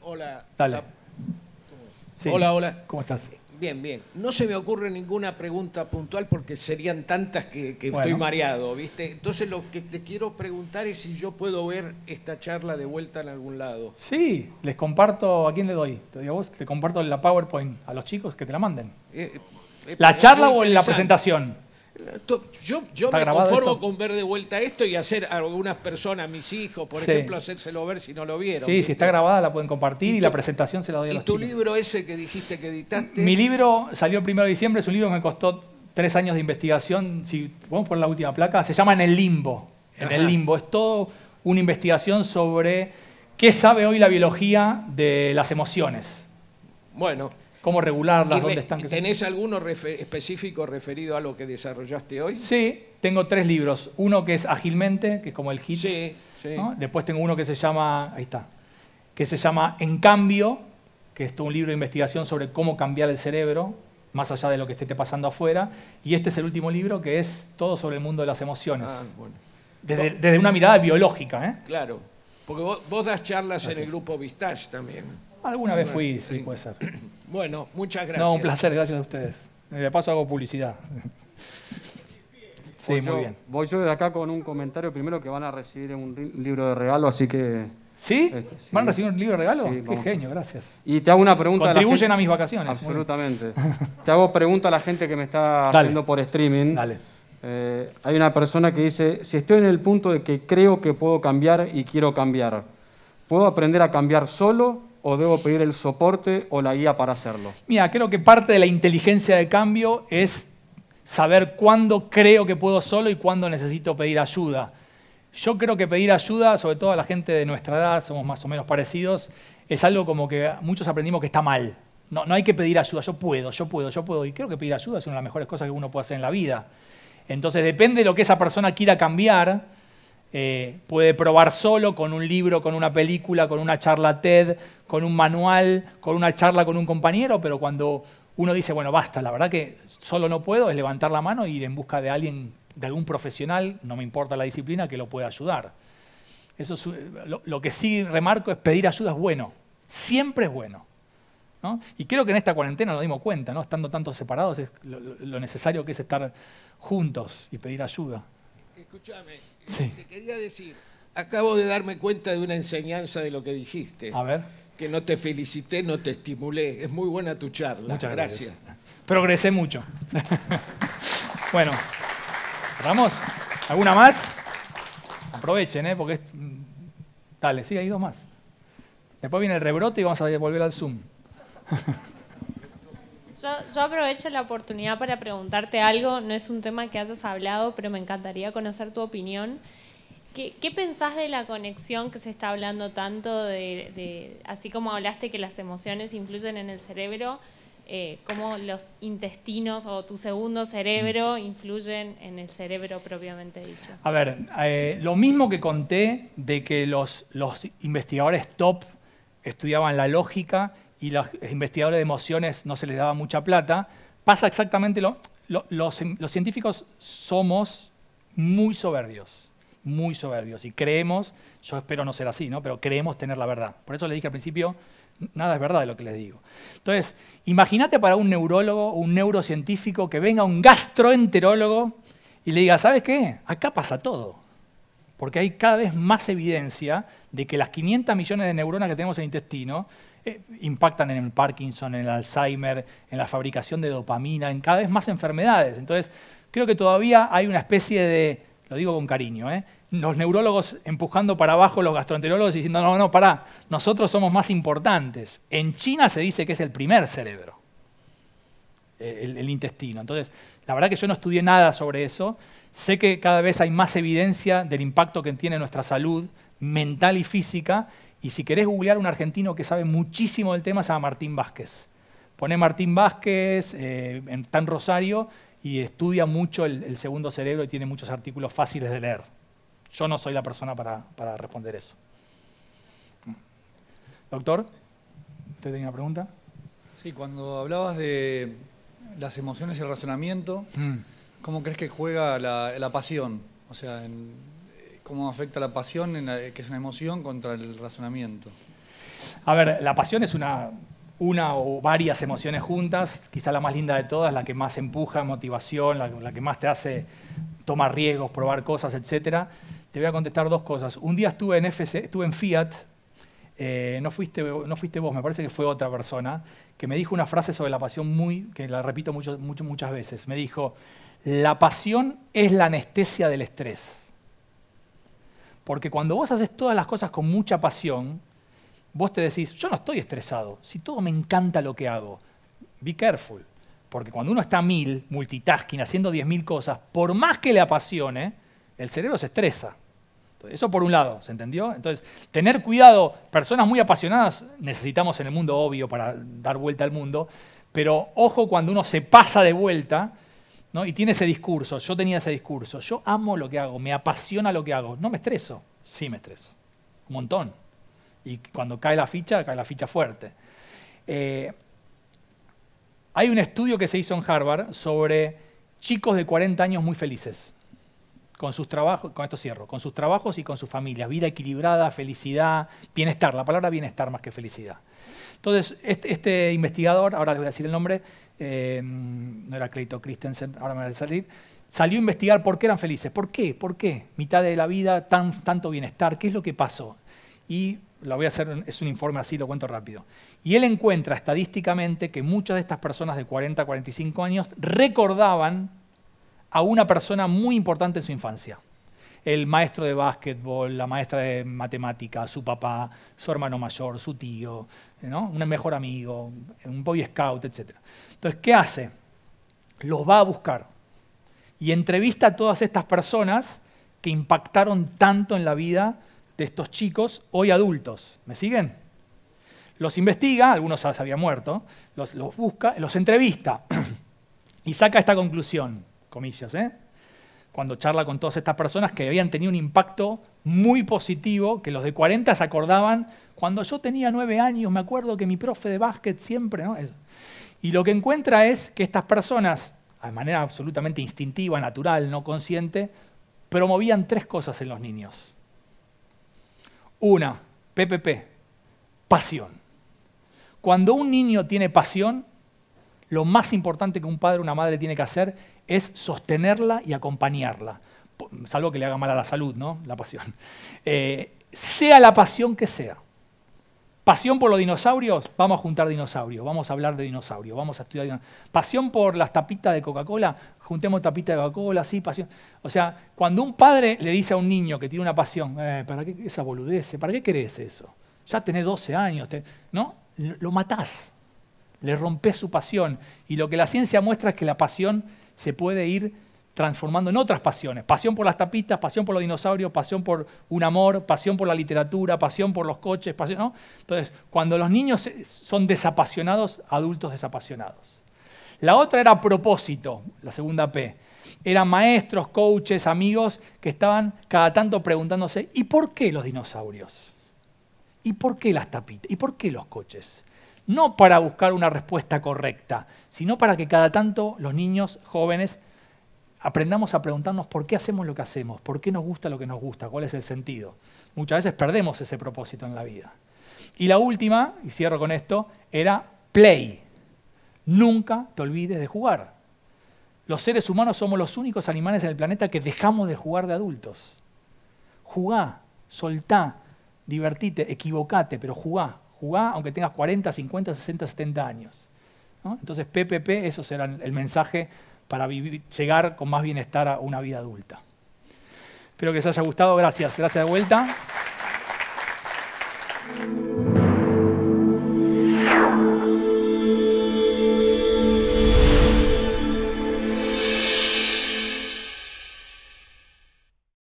Hola. Dale. Ah, hola, hola. ¿Cómo estás? Bien, bien. No se me ocurre ninguna pregunta puntual porque serían tantas que, estoy mareado, ¿viste? Entonces lo que te quiero preguntar es si yo puedo ver esta charla de vuelta en algún lado. Sí, les comparto, ¿a quién le doy? Te digo a vos, te comparto la PowerPoint a los chicos que te la manden. Eh, eh, ¿La charla o la presentación? Yo, me conformo con ver de vuelta esto y hacer a algunas personas, mis hijos, por ejemplo, hacérselo ver si no lo vieron. Sí, si está grabada la pueden compartir y, la presentación se la doy a los ¿Y tu libro ese que dijiste que editaste? Mi libro salió el 1 de diciembre, es un libro que me costó tres años de investigación, si vamos por la última placa, se llama En el Limbo. En el Limbo, es todo una investigación sobre qué sabe hoy la biología de las emociones. Bueno cómo regularlas, dónde están. ¿Tenés alguno específico referido a lo que desarrollaste hoy? Sí, tengo tres libros. Uno que es Ágilmente, que es como el hit. Sí, sí. Después tengo uno que se llama, ahí está, que se llama En Cambio, que es un libro de investigación sobre cómo cambiar el cerebro, más allá de lo que esté pasando afuera. Y este es el último libro que es todo sobre el mundo de las emociones. Ah, desde, una mirada biológica. ¿eh? Claro, porque vos, das charlas en el grupo Vistage también. Alguna vez fui, sí, puede ser. Bueno, muchas gracias. No, un placer, gracias a ustedes. Eh, de paso hago publicidad. Sí, muy bien. Voy yo de acá con un comentario primero que van a recibir un libro de regalo, así que. Este, ¿Sí? ¿Van a recibir un libro de regalo? Sí, Qué genio, gracias. Y te hago una pregunta. Contribuyen a, a mis vacaciones. Absolutamente. te hago pregunta a la gente que me está haciendo por streaming. Dale. Eh, hay una persona que dice: Si estoy en el punto de que creo que puedo cambiar y quiero cambiar, ¿puedo aprender a cambiar solo o debo pedir el soporte o la guía para hacerlo? Mira, creo que parte de la inteligencia de cambio es saber cuándo creo que puedo solo y cuándo necesito pedir ayuda. Yo creo que pedir ayuda, sobre todo a la gente de nuestra edad, somos más o menos parecidos, es algo como que muchos aprendimos que está mal. No, no hay que pedir ayuda, yo puedo, yo puedo, yo puedo. Y creo que pedir ayuda es una de las mejores cosas que uno puede hacer en la vida. Entonces depende de lo que esa persona quiera cambiar, eh, puede probar solo con un libro, con una película, con una charla TED, con un manual, con una charla con un compañero, pero cuando uno dice, bueno, basta, la verdad que solo no puedo, es levantar la mano e ir en busca de alguien, de algún profesional, no me importa la disciplina, que lo pueda ayudar. Eso lo, que sí remarco es pedir ayuda es bueno, siempre es bueno. Y creo que en esta cuarentena nos dimos cuenta, estando tanto separados, es lo, lo necesario que es estar juntos y pedir ayuda. Escúchame, Sí. Te quería decir, acabo de darme cuenta de una enseñanza de lo que dijiste. A ver. Que no te felicité, no te estimulé. Es muy buena tu charla. Muchas gracias. Progresé mucho. bueno, ¿vamos? ¿Alguna más? Aprovechen, ¿eh? Porque. Es... Dale, sí, hay dos más. Después viene el rebrote y vamos a volver al Zoom. Yo, aprovecho la oportunidad para preguntarte algo. No es un tema que hayas hablado, pero me encantaría conocer tu opinión. ¿Qué, pensás de la conexión que se está hablando tanto de, así como hablaste que las emociones influyen en el cerebro, eh, cómo los intestinos o tu segundo cerebro mm. influyen en el cerebro propiamente dicho? A ver, eh, lo mismo que conté de que los investigadores top estudiaban la lógica y los investigadores de emociones no se les daba mucha plata, pasa exactamente lo, los, científicos somos muy soberbios, muy soberbios, y creemos, yo espero no ser así, ¿no? pero creemos tener la verdad. Por eso les dije al principio, nada es verdad de lo que les digo. Entonces, imagínate para un neurólogo un neurocientífico que venga un gastroenterólogo y le diga, ¿sabes qué? Acá pasa todo. Porque hay cada vez más evidencia de que las 500 millones de neuronas que tenemos en el intestino eh, impactan en el Parkinson, en el Alzheimer, en la fabricación de dopamina, en cada vez más enfermedades. Entonces, creo que todavía hay una especie de, lo digo con cariño, ¿eh? los neurólogos empujando para abajo los gastroenterólogos diciendo, no, no, pará, nosotros somos más importantes. En China se dice que es el primer cerebro, eh, el, el, intestino. Entonces, la verdad que yo no estudié nada sobre eso. Sé que cada vez hay más evidencia del impacto que tiene nuestra salud mental y física y si querés googlear un argentino que sabe muchísimo del tema, se llama Martín Vázquez. Pone Martín Vázquez, eh, en Tan Rosario y estudia mucho el, segundo cerebro y tiene muchos artículos fáciles de leer. Yo no soy la persona para, responder eso. Doctor, ¿usted tenía una pregunta? Sí, cuando hablabas de las emociones y el razonamiento, mm. ¿cómo crees que juega la, la pasión? O sea, en, ¿Cómo afecta la pasión, que es una emoción, contra el razonamiento? A ver, la pasión es una, o varias emociones juntas, quizá la más linda de todas, la que más empuja, motivación, la, que más te hace tomar riesgos, probar cosas, etc. Te voy a contestar dos cosas. Un día estuve en FC, en Fiat, eh, no, fuiste, no fuiste vos, me parece que fue otra persona, que me dijo una frase sobre la pasión muy, que la repito mucho, muchas veces. Me dijo, la pasión es la anestesia del estrés. Porque cuando vos haces todas las cosas con mucha pasión, vos te decís, yo no estoy estresado, si todo me encanta lo que hago, be careful. Porque cuando uno está mil, multitasking, haciendo diez mil cosas, por más que le apasione, el cerebro se estresa. Eso por un lado, ¿se entendió? Entonces, tener cuidado, personas muy apasionadas necesitamos en el mundo, obvio, para dar vuelta al mundo, pero ojo cuando uno se pasa de vuelta y tiene ese discurso, yo tenía ese discurso, yo amo lo que hago, me apasiona lo que hago, no me estreso, sí me estreso, un montón. Y cuando cae la ficha, cae la ficha fuerte. Eh, hay un estudio que se hizo en Harvard sobre chicos de 40 años muy felices, con sus trabajos, con esto cierro, con sus trabajos y con sus familias, vida equilibrada, felicidad, bienestar, la palabra bienestar más que felicidad. Entonces, este, este investigador, ahora les voy a decir el nombre, Em, no era Clayton Christensen, ahora me va a salir, salió a investigar por qué eran felices. ¿Por qué? ¿Por qué? Mitad de la vida, tanto bienestar, ¿qué es lo que pasó? Y lo voy a hacer, es un informe así, lo cuento rápido. Y él encuentra estadísticamente que muchas de estas personas de 40 45 años recordaban a una persona muy importante en su infancia. El maestro de básquetbol, la maestra de matemática, su papá, su hermano mayor, su tío, un mejor amigo, un boy scout, etcétera. Entonces, ¿qué hace? Los va a buscar y entrevista a todas estas personas que impactaron tanto en la vida de estos chicos, hoy adultos. ¿Me siguen? Los investiga, algunos ya se habían muerto, los, busca, los entrevista y saca esta conclusión, comillas, ¿eh? cuando charla con todas estas personas que habían tenido un impacto muy positivo, que los de 40 se acordaban, cuando yo tenía 9 años, me acuerdo que mi profe de básquet siempre, ¿no? Y lo que encuentra es que estas personas, de manera absolutamente instintiva, natural, no consciente, promovían tres cosas en los niños. Una, PPP, pasión. Cuando un niño tiene pasión, lo más importante que un padre o una madre tiene que hacer es sostenerla y acompañarla, salvo que le haga mal a la salud, ¿no? La pasión. Eh, sea la pasión que sea. Pasión por los dinosaurios, vamos a juntar dinosaurios, vamos a hablar de dinosaurios, vamos a estudiar dinosaurios. Pasión por las tapitas de Coca-Cola, juntemos tapitas de Coca-Cola, sí, pasión. O sea, cuando un padre le dice a un niño que tiene una pasión, eh, ¿para qué esa boludez? ¿Para qué crees eso? Ya tenés 12 años, ¿no? Lo matás, le rompés su pasión. Y lo que la ciencia muestra es que la pasión se puede ir transformando en otras pasiones. Pasión por las tapitas, pasión por los dinosaurios, pasión por un amor, pasión por la literatura, pasión por los coches, Entonces, cuando los niños son desapasionados, adultos desapasionados. La otra era propósito, la segunda P. Eran maestros, coaches, amigos que estaban cada tanto preguntándose, ¿y por qué los dinosaurios? ¿Y por qué las tapitas? ¿Y por qué los coches? No para buscar una respuesta correcta, sino para que cada tanto los niños jóvenes aprendamos a preguntarnos por qué hacemos lo que hacemos, por qué nos gusta lo que nos gusta, cuál es el sentido. Muchas veces perdemos ese propósito en la vida. Y la última, y cierro con esto, era play. Nunca te olvides de jugar. Los seres humanos somos los únicos animales en el planeta que dejamos de jugar de adultos. Jugá, soltá, divertite, equivocate, pero jugá. Jugá aunque tengas 40, 50, 60, 70 años. Entonces, PPP, eso será el mensaje para llegar con más bienestar a una vida adulta. Espero que les haya gustado. Gracias. Gracias de vuelta.